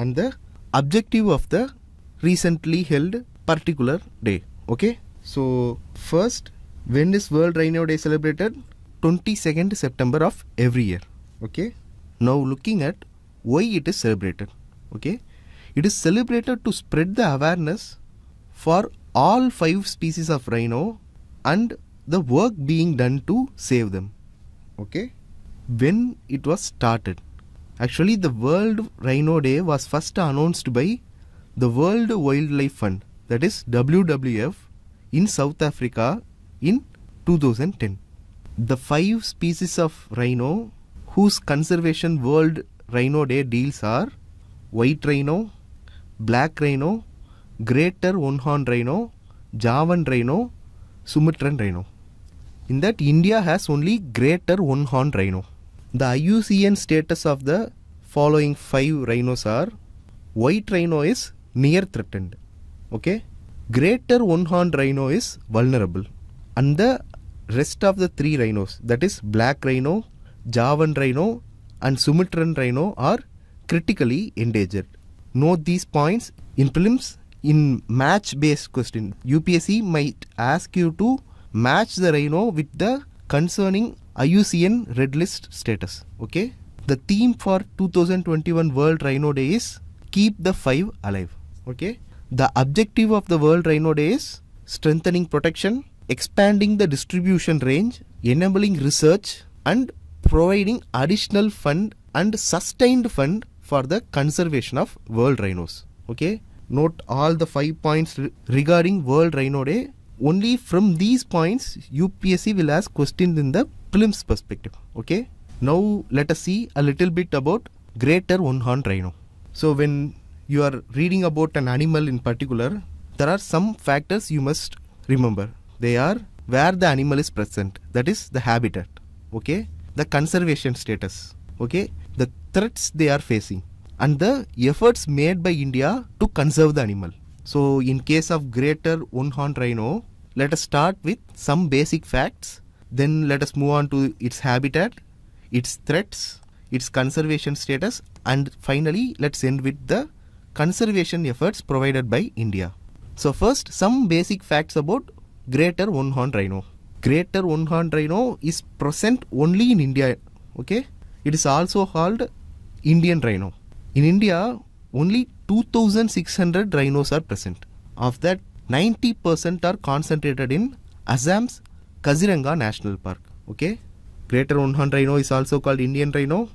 and the objective of the recently held particular day, okay? So, first when is World Rhino Day celebrated? 22nd September of every year. Okay. Now looking at why it is celebrated. Okay. It is celebrated to spread the awareness for all five species of rhino and the work being done to save them. Okay. When it was started. Actually, the World Rhino Day was first announced by the World Wildlife Fund, that is WWF, in South Africa in 2010. The five species of rhino whose conservation World Rhino Day deals are white rhino, black rhino, greater one-horned rhino, Javan rhino, Sumatran rhino. In that India has only greater one-horned rhino. The IUCN status of the following five rhinos are white rhino is near threatened. Okay. Greater one-horned rhino is vulnerable and the rest of the three rhinos that is black rhino, Javan rhino and Sumatran rhino are critically endangered. Note these points in prelims in match based question. UPSC might ask you to match the rhino with the concerning IUCN red list status. Okay. The theme for 2021 World Rhino Day is keep the five alive. Okay. The objective of the World Rhino Day is strengthening protection, expanding the distribution range, enabling research and providing additional fund and sustained fund for the conservation of world rhinos. Okay, note all the five points regarding World Rhino Day. Only from these points UPSC will ask questions in the prelims perspective. Okay, now let us see a little bit about greater one-horned rhino. So when you are reading about an animal in particular, there are some factors you must remember. They are where the animal is present, that is the habitat. Okay, the conservation status. Okay, the threats they are facing and the efforts made by India to conserve the animal. So, in case of greater one horned rhino, let us start with some basic facts. Then let us move on to its habitat, its threats, its conservation status, and finally, let's end with the conservation efforts provided by India. So, first, some basic facts about greater one horn rhino. Greater one horn rhino is present only in India. Okay, it is also called Indian rhino. In India, only 2600 rhinos are present. Of that, 90% are concentrated in Assam's Kaziranga National Park. Okay, greater one horn rhino is also called Indian rhino.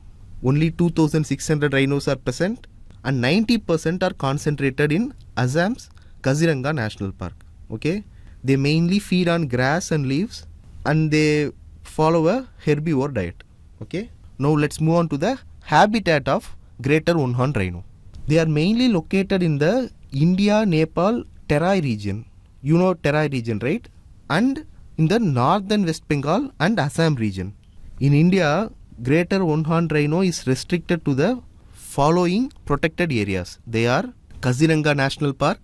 Only 2600 rhinos are present and 90% are concentrated in Assam's Kaziranga National Park. Okay, they mainly feed on grass and leaves and they follow a herbivore diet. Okay. Now let's move on to the habitat of greater one-horned rhino. They are mainly located in the India, Nepal, Terai region. You know Terai region, right? And in the northern West Bengal and Assam region. In India, greater one-horned rhino is restricted to the following protected areas. They are Kaziranga National Park,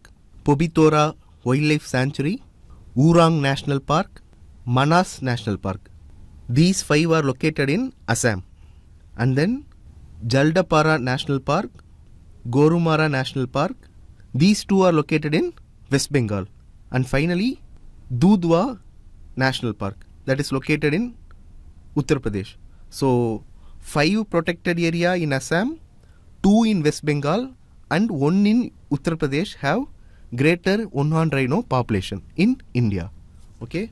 Pobitora Wildlife Sanctuary, Urang National Park, Manas National Park. These five are located in Assam. And then Jaldapara National Park, Gorumara National Park. These two are located in West Bengal. And finally, Dudwa National Park that is located in Uttar Pradesh. So, five protected area in Assam, two in West Bengal and one in Uttar Pradesh have greater 100 rhino population in India. Okay,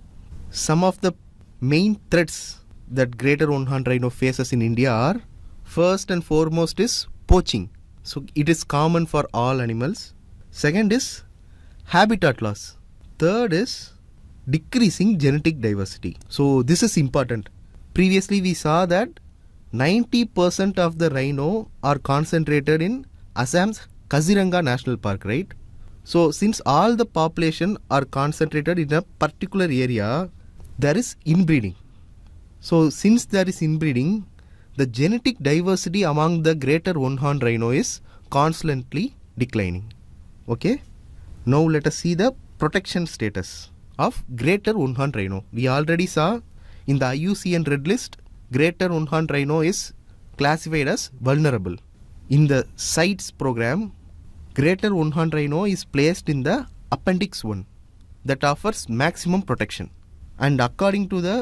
some of the main threats that greater 100 rhino faces in India are first and foremost is poaching. So it is common for all animals. Second is habitat loss. Third is decreasing genetic diversity. So this is important. Previously we saw that 90% of the rhino are concentrated in Assam's Kaziranga National Park, right? So since all the population are concentrated in a particular area, there is inbreeding. So since there is inbreeding, the genetic diversity among the greater one-horned rhino is constantly declining. Okay. Now let us see the protection status of greater one-horned rhino. We already saw in the IUCN red list, greater one-horned rhino is classified as vulnerable. In the Sites program, greater Wunhan rhino is placed in the appendix 1 that offers maximum protection. And according to the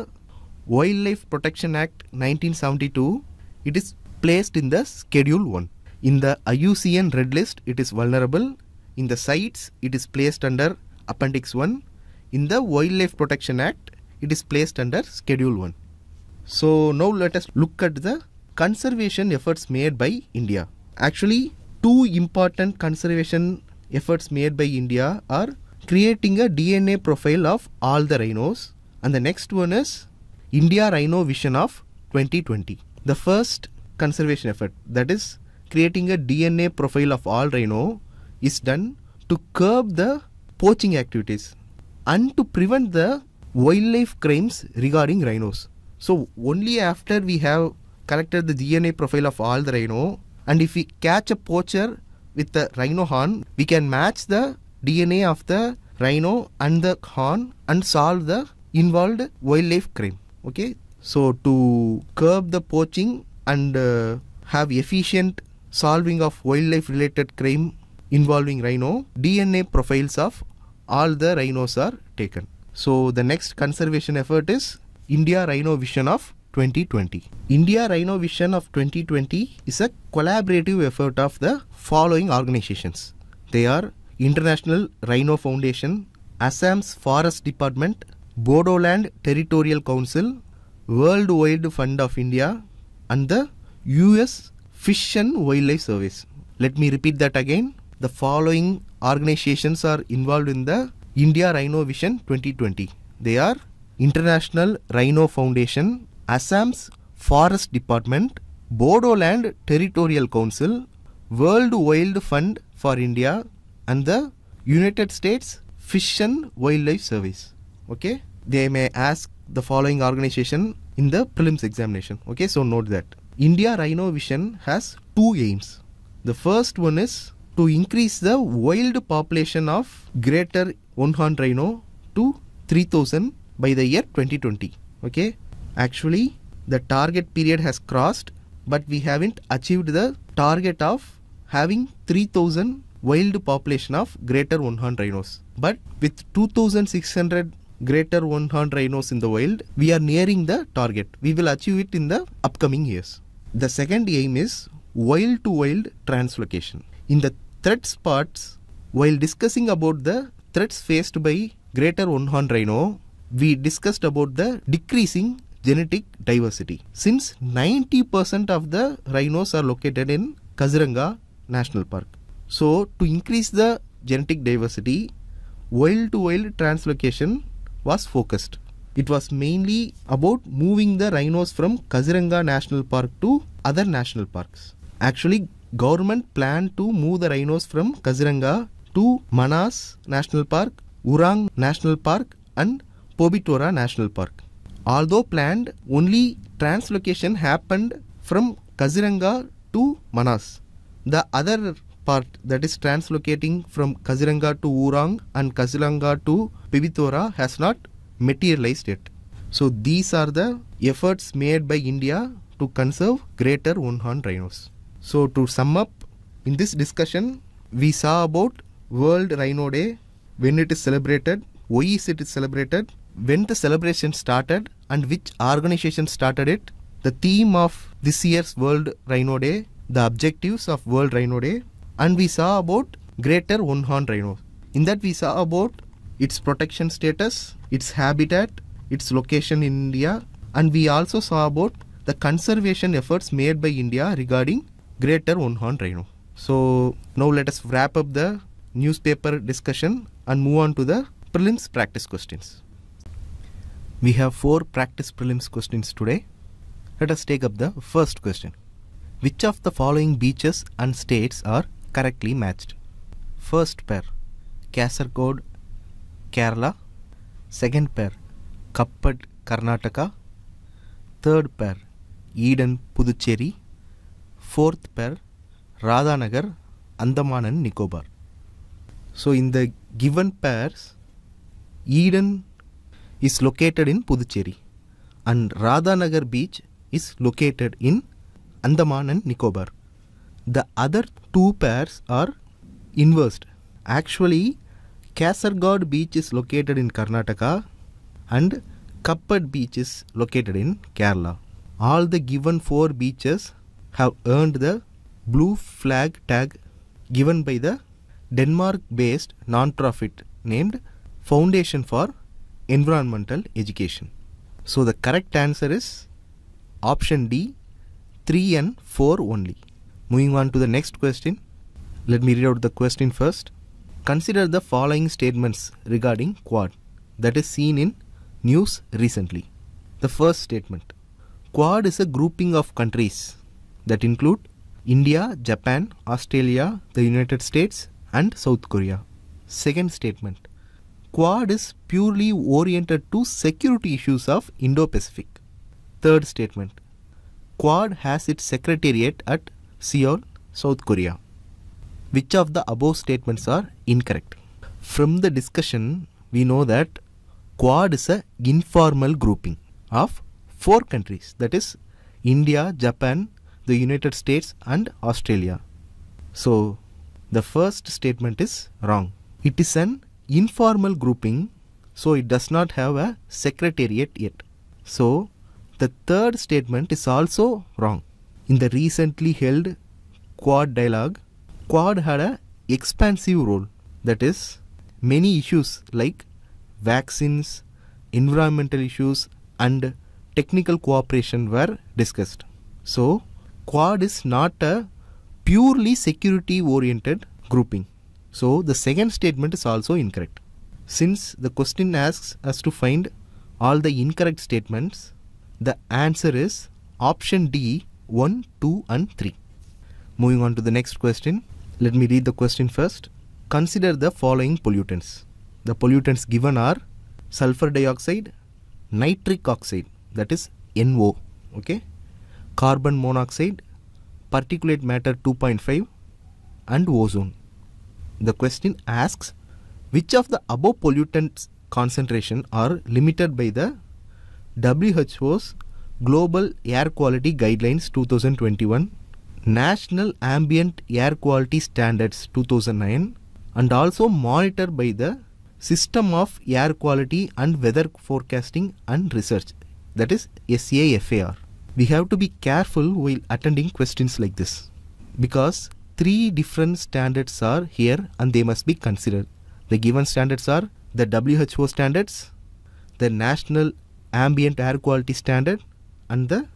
Wildlife Protection Act 1972, it is placed in the Schedule 1. In the IUCN Red List, it is vulnerable. In the sites, it is placed under Appendix 1. In the Wildlife Protection Act, it is placed under Schedule 1. So now let us look at the conservation efforts made by India. Actually, two important conservation efforts made by India are creating a DNA profile of all the rhinos and the next one is India Rhino Vision of 2020. The first conservation effort that is creating a DNA profile of all rhino is done to curb the poaching activities and to prevent the wildlife crimes regarding rhinos. So only after we have collected the DNA profile of all the rhino and if we catch a poacher with the rhino horn, we can match the DNA of the rhino and the horn and solve the involved wildlife crime. Okay, so to curb the poaching and uh, have efficient solving of wildlife related crime involving rhino, DNA profiles of all the rhinos are taken. So the next conservation effort is India Rhino Vision of 2020. India Rhino Vision of 2020 is a collaborative effort of the following organizations. They are International Rhino Foundation, Assam's Forest Department, Bodoland Territorial Council, World Wild Fund of India, and the US Fish and Wildlife Service. Let me repeat that again. The following organizations are involved in the India Rhino Vision 2020. They are International Rhino Foundation, Assam's Forest Department, Bodoland Territorial Council, World Wild Fund for India and the United States Fish and Wildlife Service. Okay, they may ask the following organization in the prelims examination. Okay, so note that India Rhino Vision has two aims. The first one is to increase the wild population of greater one horned rhino to 3000 by the year 2020. Okay, Actually, the target period has crossed, but we haven't achieved the target of having 3000 wild population of greater one-horned rhinos. But with 2600 greater one-horned rhinos in the wild, we are nearing the target. We will achieve it in the upcoming years. The second aim is wild to wild translocation. In the threats parts, while discussing about the threats faced by greater one-horned rhino, we discussed about the decreasing genetic diversity. Since 90% of the rhinos are located in Kaziranga National Park. So to increase the genetic diversity, wild to wild translocation was focused. It was mainly about moving the rhinos from Kaziranga National Park to other national parks. Actually, government planned to move the rhinos from Kaziranga to Manas National Park, Urang National Park and Pobitora National Park. Although planned, only translocation happened from Kaziranga to Manas. The other part that is translocating from Kaziranga to Urang and Kaziranga to Pibitora has not materialized yet. So these are the efforts made by India to conserve greater one-horned rhinos. So to sum up, in this discussion, we saw about World Rhino Day, when it is celebrated, why is it celebrated, when the celebration started and which organization started it, the theme of this year's World Rhino Day, the objectives of World Rhino Day, and we saw about greater one horn rhino. In that, we saw about its protection status, its habitat, its location in India, and we also saw about the conservation efforts made by India regarding greater one horn rhino. So, now let us wrap up the newspaper discussion and move on to the prelims practice questions. We have four practice prelims questions today. Let us take up the first question. Which of the following beaches and states are correctly matched? First pair, Kasargod, Kerala. Second pair, Kappad, Karnataka. Third pair, Eden, Puducherry. Fourth pair, Radhanagar, Andaman and Nicobar. So in the given pairs, Eden is located in Puducherry and Radhanagar beach is located in Andaman and Nicobar. The other two pairs are inversed. Actually, Kasargod beach is located in Karnataka and Kappad beach is located in Kerala. All the given four beaches have earned the blue flag tag given by the Denmark based non profit named Foundation for environmental education. So the correct answer is option D 3 and 4 only. Moving on to the next question. Let me read out the question first. Consider the following statements regarding quad that is seen in news recently. The first statement. Quad is a grouping of countries that include India, Japan, Australia, the United States and South Korea. Second statement. Quad is purely oriented to security issues of Indo Pacific. Third statement Quad has its secretariat at Seoul, South Korea. Which of the above statements are incorrect? From the discussion, we know that Quad is an informal grouping of four countries that is, India, Japan, the United States, and Australia. So, the first statement is wrong. It is an informal grouping, so it does not have a secretariat yet. So the third statement is also wrong. In the recently held Quad dialogue, Quad had a expansive role. That is, many issues like vaccines, environmental issues and technical cooperation were discussed. So, Quad is not a purely security oriented grouping. So the second statement is also incorrect. Since the question asks us to find all the incorrect statements, the answer is option D 1, 2 and 3. Moving on to the next question. Let me read the question first. Consider the following pollutants. The pollutants given are sulfur dioxide, nitric oxide that is NO, okay, carbon monoxide, particulate matter 2.5 and ozone the question asks which of the above pollutants concentration are limited by the WHO's Global Air Quality Guidelines 2021, National Ambient Air Quality Standards 2009 and also monitored by the System of Air Quality and Weather Forecasting and Research that is SAFAR. We have to be careful while attending questions like this because three different standards are here and they must be considered. The given standards are the WHO standards, the National Ambient Air Quality Standard and the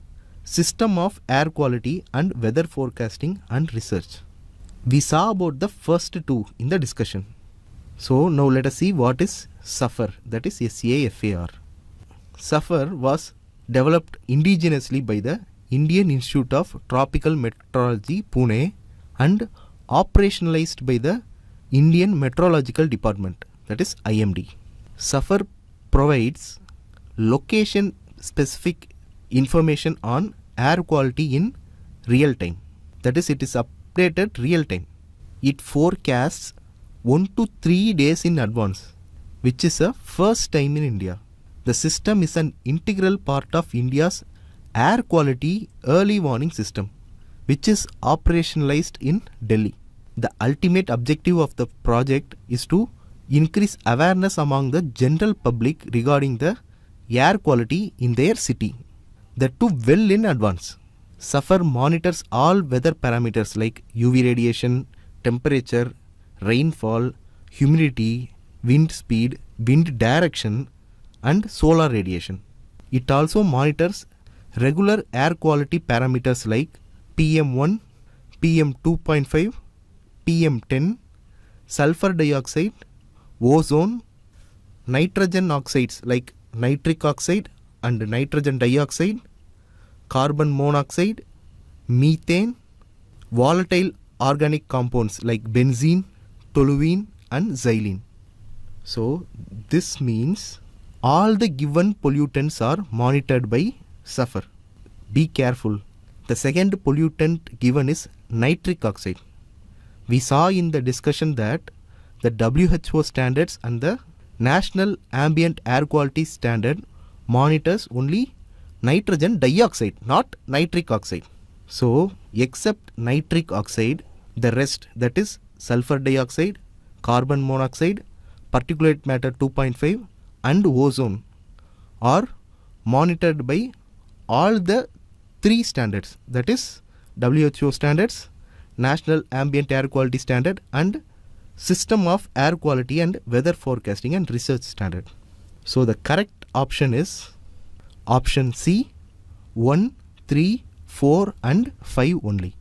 System of Air Quality and Weather Forecasting and Research. We saw about the first two in the discussion. So now let us see what is SAFAR. that is S-A-F-A-R. SAFAR was developed indigenously by the Indian Institute of Tropical Meteorology Pune and operationalized by the Indian Meteorological Department that is IMD. Suffer provides location specific information on air quality in real time that is it is updated real time. It forecasts 1 to 3 days in advance which is a first time in India. The system is an integral part of India's air quality early warning system which is operationalized in Delhi. The ultimate objective of the project is to increase awareness among the general public regarding the air quality in their city. The two well in advance. Suffer monitors all weather parameters like UV radiation, temperature, rainfall, humidity, wind speed, wind direction and solar radiation. It also monitors regular air quality parameters like PM1, PM2.5, PM10, sulfur dioxide, ozone, nitrogen oxides like nitric oxide and nitrogen dioxide, carbon monoxide, methane, volatile organic compounds like benzene, toluene and xylene. So this means all the given pollutants are monitored by SUFFER. Be careful. The second pollutant given is nitric oxide. We saw in the discussion that the WHO standards and the National Ambient Air Quality Standard monitors only nitrogen dioxide, not nitric oxide. So, except nitric oxide, the rest that is sulfur dioxide, carbon monoxide, particulate matter 2.5 and ozone are monitored by all the three standards that is WHO standards, National Ambient Air Quality Standard and System of Air Quality and Weather Forecasting and Research Standard. So the correct option is option C 1, 3, 4 and 5 only.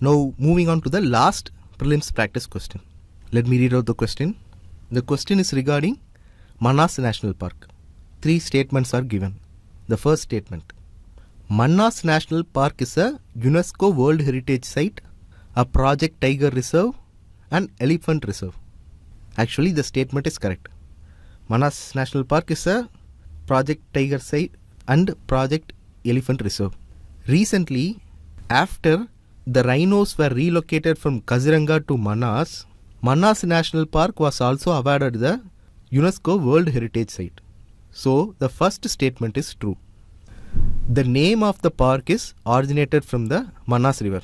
Now moving on to the last prelims practice question. Let me read out the question. The question is regarding Manas National Park. Three statements are given. The first statement Manas National Park is a UNESCO World Heritage Site, a Project Tiger Reserve, and Elephant Reserve. Actually, the statement is correct. Manas National Park is a Project Tiger Site and Project Elephant Reserve. Recently, after the rhinos were relocated from Kaziranga to Manas, Manas National Park was also awarded the UNESCO World Heritage Site. So, the first statement is true. The name of the park is originated from the Manas River.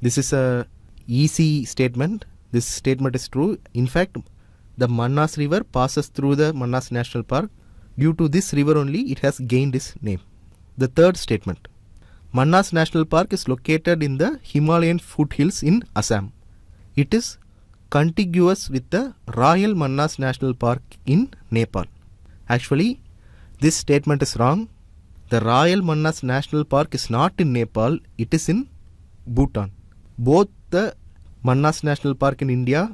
This is a easy statement. This statement is true. In fact, the Manas River passes through the Manas National Park. Due to this river only, it has gained its name. The third statement. Manas National Park is located in the Himalayan foothills in Assam. It is contiguous with the Royal Manas National Park in Nepal. Actually, this statement is wrong. The Royal Manas National Park is not in Nepal, it is in Bhutan. Both the Manas National Park in India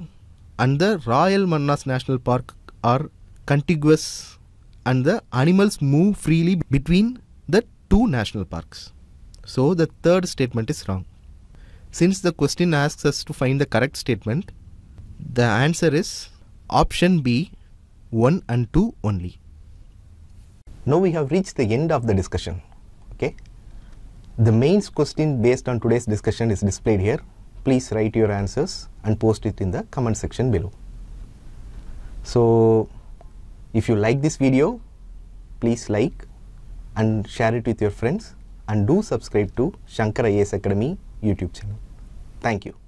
and the Royal Manas National Park are contiguous and the animals move freely between the two national parks. So the third statement is wrong. Since the question asks us to find the correct statement, the answer is option B 1 and 2 only. Now we have reached the end of the discussion. Okay. The mains question based on today's discussion is displayed here. Please write your answers and post it in the comment section below. So if you like this video, please like and share it with your friends and do subscribe to Shankar IAS Academy YouTube channel. Thank you.